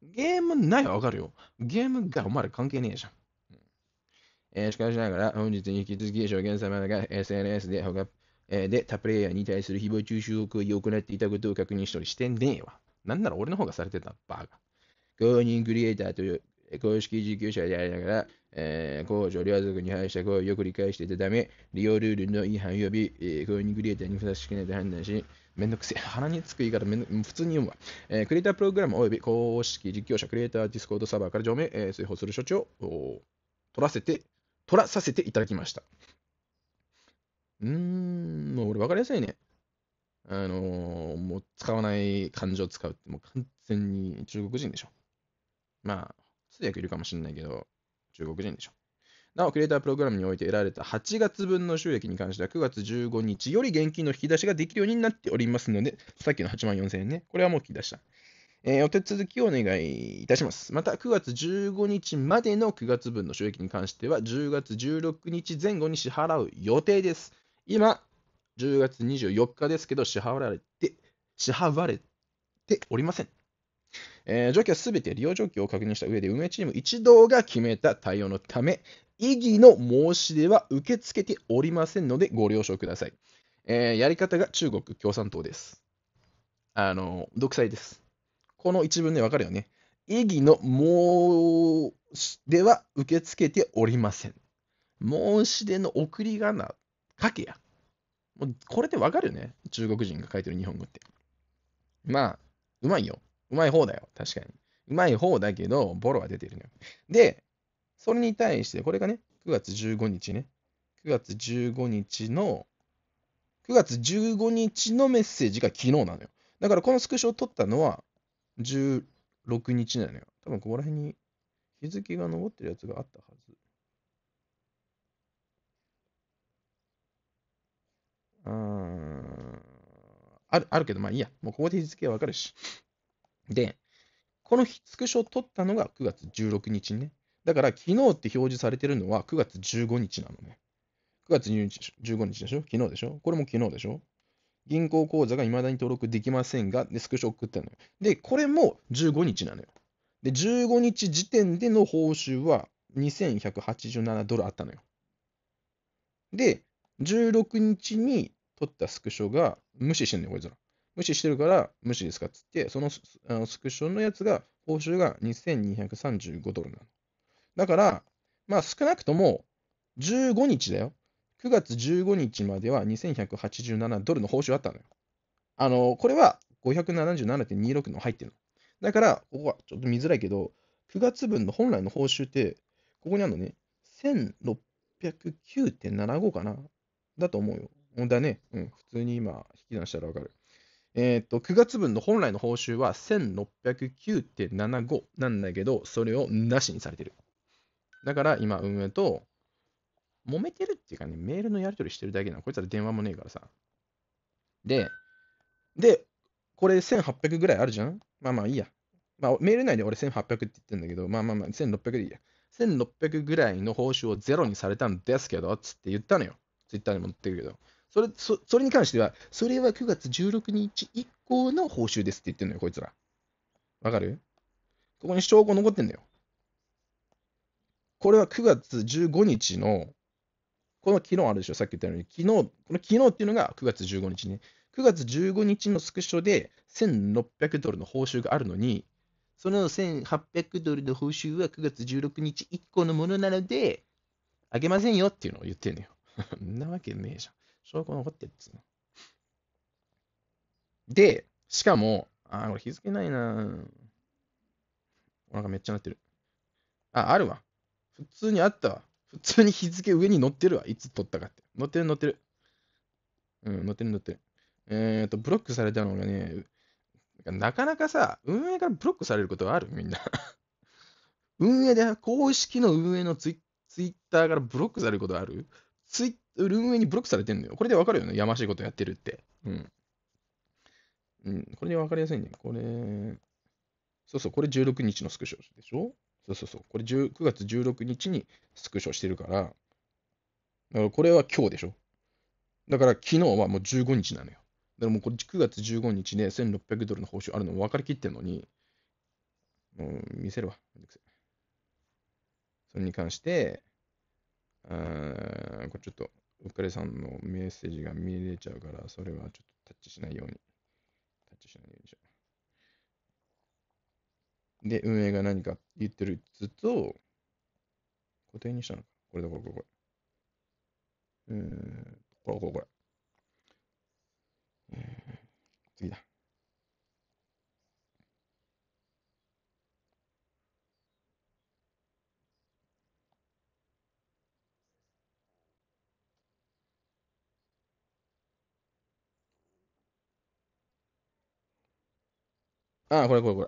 ゲームないわかるよ。ゲームがお前ら関係ねえじゃん。えー、しかしながら、本日に引き続き、証言様が SNS で他、えー、で他プレイヤーに対する誹謗中傷を行っていたことを確認しておりしてねえわ。なんなら俺の方がされてた、バー公認クリエイターという公式実況者でありながら、えー、公助両族に反した行為をよく理解していたため、利用ルールの違反及び、えー、公認クリエイターにふさわしくないと判断し、めんどくせえ。鼻につく言い方めんど普通に読むわ。えー、クリエイタープログラム及び公式実況者、クリエイターディスコードサーバーから除名、えー、追放する処置を取らせて、取らさせていただきました。うーん、もう俺分かりやすいね。あのー、もう使わない漢字を使うって、もう完全に中国人でしょ。まあ、通訳いるかもしれないけど、中国人でしょ。なお、クリエイタープログラムにおいて得られた8月分の収益に関しては、9月15日より現金の引き出しができるようになっておりますので、さっきの8万4000円ね、これはもう引き出した。えー、お手続きをお願いいたします。また、9月15日までの9月分の収益に関しては、10月16日前後に支払う予定です。今、10月24日ですけど、支払われて、支払われておりません。えー、除去はすべて利用状況を確認した上で運営チーム一同が決めた対応のため、異議の申し出は受け付けておりませんのでご了承ください。えー、やり方が中国共産党です。あの、独裁です。この一文でわかるよね。異議の申し出は受け付けておりません。申し出の送り仮名、書けや。もうこれでわかるよね。中国人が書いてる日本語って。まあ、うまいよ。うまい方だよ、確かに。うまい方だけど、ボロは出てるのよ。で、それに対して、これがね、9月15日ね、9月15日の、9月15日のメッセージが昨日なのよ。だからこのスクショを撮ったのは16日なのよ。多分ここら辺に日付が残ってるやつがあったはず。あある、あるけど、まあいいや。もうここで日付はわかるし。で、このスクショを撮ったのが9月16日ね。だから昨日って表示されてるのは9月15日なのね。9月15日でしょ昨日でしょこれも昨日でしょ銀行口座が未だに登録できませんが、で、スクショ送ったのよ。で、これも15日なのよ。で、15日時点での報酬は2187ドルあったのよ。で、16日に取ったスクショが無視してんのよ、こいつら。無視してるから無視ですかっつって、そのあのスクションのやつが、報酬が2235ドルなの。だから、まあ少なくとも15日だよ。9月15日までは2187ドルの報酬あったのよ。あの、これは577.26の入ってるの。だから、ここはちょっと見づらいけど、9月分の本来の報酬って、ここにあるのね、1609.75かなだと思うよ。だね。うん。普通に今、引き出したらわかる。えー、っと、9月分の本来の報酬は1609.75なんだけど、それをなしにされてる。だから今、運営と、揉めてるっていうかね、メールのやり取りしてるだけなの。こいつら電話もねえからさ。で、で、これ1800ぐらいあるじゃんまあまあいいや。まあ、メール内で俺1800って言ってんだけど、まあまあまあ、1600でいいや。1600ぐらいの報酬をゼロにされたんですけど、つって言ったのよ。ツイッターにも載ってるけど。それそそれに関しては、それは9月16日以降の報酬ですって言ってるのよ、こいつら。わかるここに証拠残ってんだよ。これは9月15日の、この昨日あるでしょ、さっき言ったように、昨日、この昨日っていうのが9月15日ね。9月15日のスクショで1600ドルの報酬があるのに、その1800ドルの報酬は9月16日以降のものなので、あげませんよっていうのを言ってんのよ。んなわけねえじゃん。証拠残ってるっつうの。で、しかも、あ、これ日付ないなお腹めっちゃなってる。あ、あるわ。普通にあったわ。普通に日付上に載ってるわ。いつ撮ったかって。載ってる載ってる。うん、載ってる載ってる。えっ、ー、と、ブロックされたのがね、なかなかさ、運営からブロックされることはあるみんな 運営で、公式の運営のツイツイッターからブロックされることあるツイ運営にブロックされてるのよ。これでわかるよね。やましいことやってるって。うん。うん、これでわかりやすいね。これ、そうそう、これ16日のスクショでしょそうそうそう。これ9月16日にスクショしてるから、だからこれは今日でしょだから昨日はもう15日なのよ。だからもうこれ9月15日で1600ドルの報酬あるの分かりきってんのに、うん、見せるわ。それに関して、これちょっと、うっかりさんのメッセージが見れちゃうから、それはちょっとタッチしないように。タッチしないようにしよう。で、運営が何か言ってるやつと、固定にしたのか。これだ、これ、これ、これ。うん、これ、これ、これ。次だ。ああ、これこれこれ。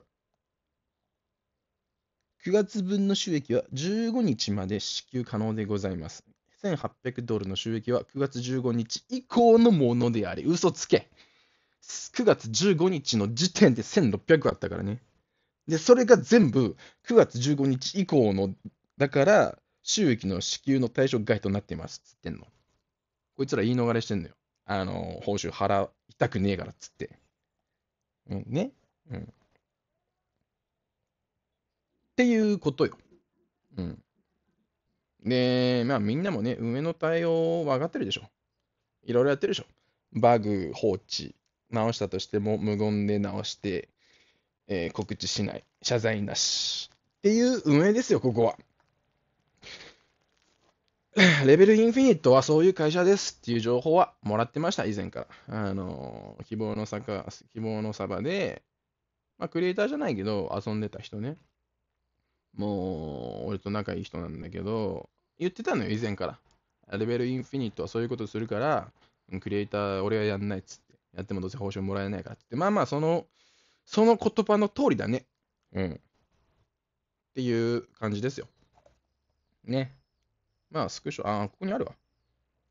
9月分の収益は15日まで支給可能でございます。1800ドルの収益は9月15日以降のものであり、嘘つけ !9 月15日の時点で1600あったからね。で、それが全部9月15日以降の、だから収益の支給の対象外となっていますつってんの。こいつら言い逃れしてんのよ。あの、報酬払いたくねえからっつって。うん、ね。うん。っていうことよ。うん。で、まあみんなもね、運営の対応分かってるでしょ。いろいろやってるでしょ。バグ放置、直したとしても無言で直して、えー、告知しない、謝罪なし。っていう運営ですよ、ここは。レベルインフィニットはそういう会社ですっていう情報はもらってました、以前から。あの、希望の坂、希望のサバで、まあ、クリエイターじゃないけど、遊んでた人ね。もう、俺と仲いい人なんだけど、言ってたのよ、以前から。レベルインフィニットはそういうことするから、クリエイター、俺はやんないっつって。やってもどうせ報酬もらえないからっって。まあまあ、その、その言葉の通りだね。うん。っていう感じですよ。ね。まあ、スクショ、あ、ここにあるわ。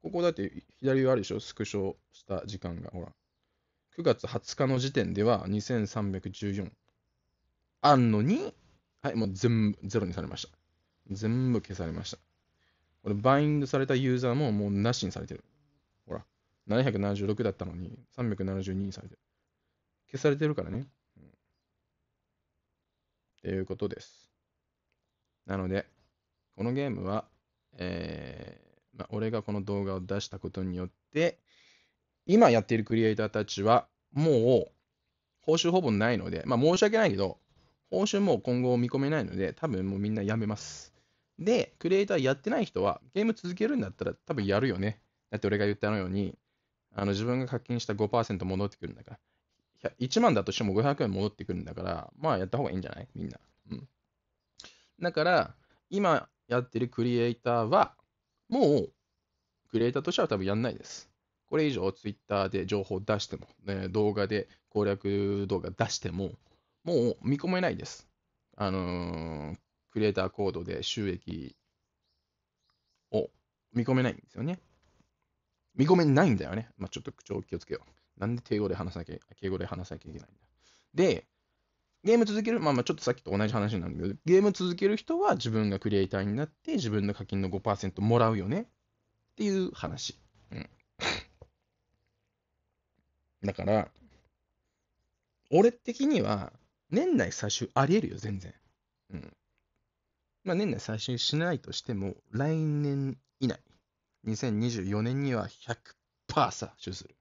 ここだって左上あるでしょ、スクショした時間が。ほら。9月20日の時点では2314あんのに、はい、もう全部ゼロにされました。全部消されました。これ、バインドされたユーザーももうなしにされてる。ほら、776だったのに372にされてる。消されてるからね。うん、っていうことです。なので、このゲームは、えーまあ、俺がこの動画を出したことによって、今やっているクリエイターたちは、もう、報酬ほぼないので、まあ申し訳ないけど、報酬も今後見込めないので、多分もうみんな辞めます。で、クリエイターやってない人は、ゲーム続けるんだったら多分やるよね。だって俺が言ったように、あの自分が課金した5%戻ってくるんだから。1万だとしても500円戻ってくるんだから、まあやった方がいいんじゃないみんな。うん。だから、今やってるクリエイターは、もう、クリエイターとしては多分やんないです。これ以上ツイッターで情報出しても、ね、動画で攻略動画出しても、もう見込めないです。あのー、クリエイターコードで収益を見込めないんですよね。見込めないんだよね。まあ、ちょっと口調を気をつけよう。なんで敬語で話さなきゃ、敬語で話さなきゃいけないんだ。で、ゲーム続ける、まあまあちょっとさっきと同じ話になるんだけど、ゲーム続ける人は自分がクリエイターになって、自分の課金の5%もらうよねっていう話。うん。だから、俺的には、年内最終ありえるよ、全然。うん。まあ、年内最終しないとしても、来年以内、2024年には100%最終する。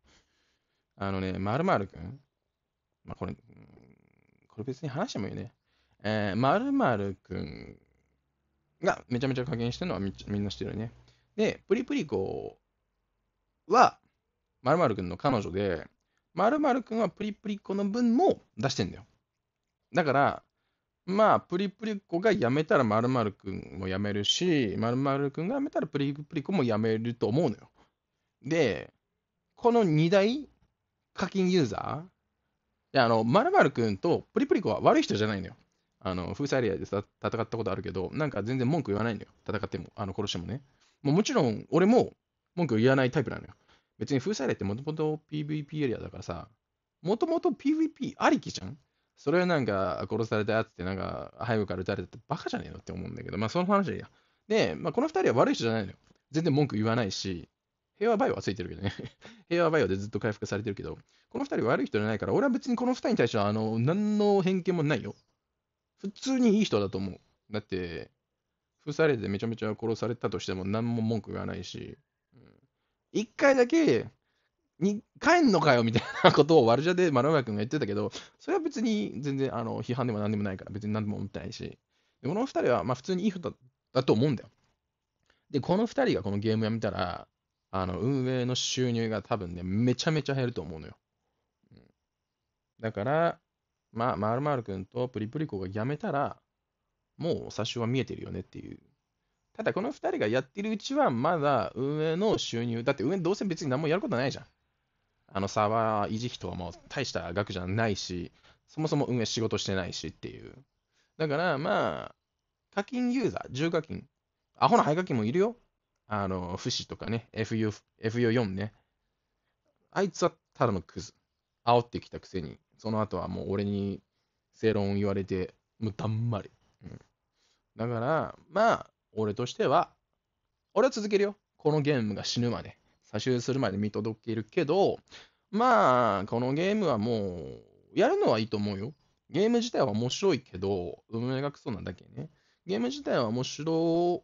あのね、まるまるくん、まあ、これ、これ別に話してもいいね。えー、まるまるくんがめちゃめちゃ加減してるのはみみんな知ってるね。で、プリプリコは、まるまるくんの彼女で、まるくんはプリプリ子の分も出してんだよ。だから、まあ、プリプリ子が辞めたらまるくんも辞めるし、まるくんが辞めたらプリプリ子も辞めると思うのよ。で、この2大課金ユーザー、あの、まるくんとプリプリ子は悪い人じゃないのよ。あの、封鎖エリアで戦ったことあるけど、なんか全然文句言わないのよ。戦っても、あの、殺してもね。もうもちろん、俺も文句言わないタイプなのよ。別に封鎖令ってもともと PVP エリアだからさ、もともと PVP ありきじゃんそれをなんか殺されたやつってなんか背後から撃たれたってバカじゃねえのって思うんだけど、まあその話はいいや。で、まあ、この2人は悪い人じゃないのよ。全然文句言わないし、平和バイオはついてるけどね。平和バイオでずっと回復されてるけど、この2人は悪い人じゃないから、俺は別にこの2人に対してはあの何の偏見もないよ。普通にいい人だと思う。だって、封鎖令でめちゃめちゃ殺されたとしても何も文句言わないし、一回だけ、に帰んのかよみたいなことを悪者で丸山君が言ってたけど、それは別に全然あの批判でも何でもないから、別に何でも思ってないし、でこの2人はまあ普通にいい人だと思うんだよ。で、この2人がこのゲームやめたら、あの運営の収入が多分ね、めちゃめちゃ減ると思うのよ。うん、だから、まあ、丸丸くんとプリプリ子がやめたら、もう最終は見えてるよねっていうただこの2人がやってるうちは、まだ運営の収入、だって運営どうせ別に何もやることないじゃん。あのサーバー維持費とはもう大した額じゃないし、そもそも運営仕事してないしっていう。だからまあ、課金ユーザー、重課金、アホな廃課金もいるよ。あの、フシとかね、FU、f 4ね。あいつはただのクズ。煽ってきたくせに、その後はもう俺に正論を言われて、もうだんまり。うん、だから、まあ、俺としては、俺は続けるよ。このゲームが死ぬまで、差しするまで見届けるけど、まあ、このゲームはもう、やるのはいいと思うよ。ゲーム自体は面白いけど、運営がクソなんだけね。ゲーム自体は面白、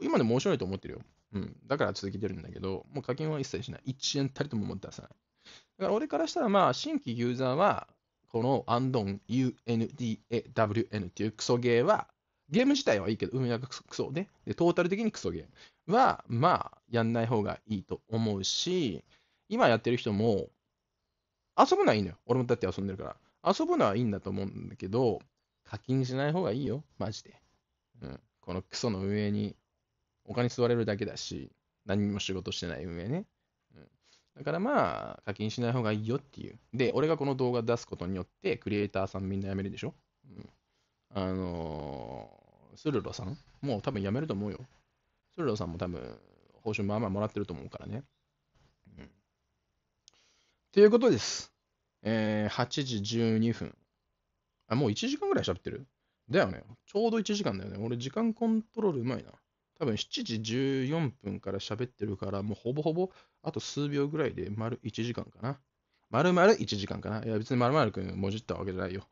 今でも面白いと思ってるよ。うん。だから続けてるんだけど、もう課金は一切しない。1円たりとも出さない。だから俺からしたら、まあ、新規ユーザーは、このアンドン UNDAWN っていうクソゲーはゲーム自体はいいけど、運営がクソで、で、トータル的にクソゲームは、まあ、やんない方がいいと思うし、今やってる人も、遊ぶのはいいのよ。俺もだって遊んでるから。遊ぶのはいいんだと思うんだけど、課金しない方がいいよ、マジで。うん。このクソの運営に、お金吸われるだけだし、何も仕事してない運営ね。うん。だからまあ、課金しない方がいいよっていう。で、俺がこの動画出すことによって、クリエイターさんみんな辞めるでしょうん。あのースルロさん、もう多分辞めると思うよ。スルロさんも多分、報酬まあまあもらってると思うからね。うん。っていうことです。えー、8時12分。あ、もう1時間ぐらい喋ってるだよね。ちょうど1時間だよね。俺、時間コントロールうまいな。多分7時14分から喋ってるから、もうほぼほぼ、あと数秒ぐらいで丸1時間かな。丸々1時間かな。いや、別に丸々くんもじったわけじゃないよ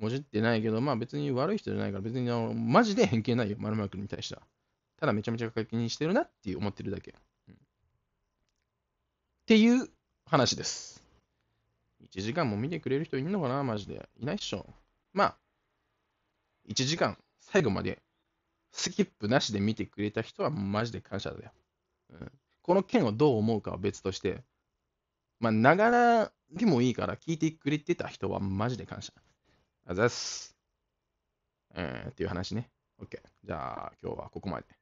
もじってないけど、まあ別に悪い人じゃないから、別にあのマジで偏見ないよ、丸丸君に対しては。ただめちゃめちゃ確認してるなって思ってるだけ。うん、っていう話です。1時間も見てくれる人いんのかな、マジで。いないっしょ。まあ、1時間、最後まで、スキップなしで見てくれた人はマジで感謝だよ。うん、この件をどう思うかは別として、まあ、ながらでもいいから聞いてくれてた人はマジで感謝。あざす。うん、っていう話ね。OK。じゃあ、今日はここまで。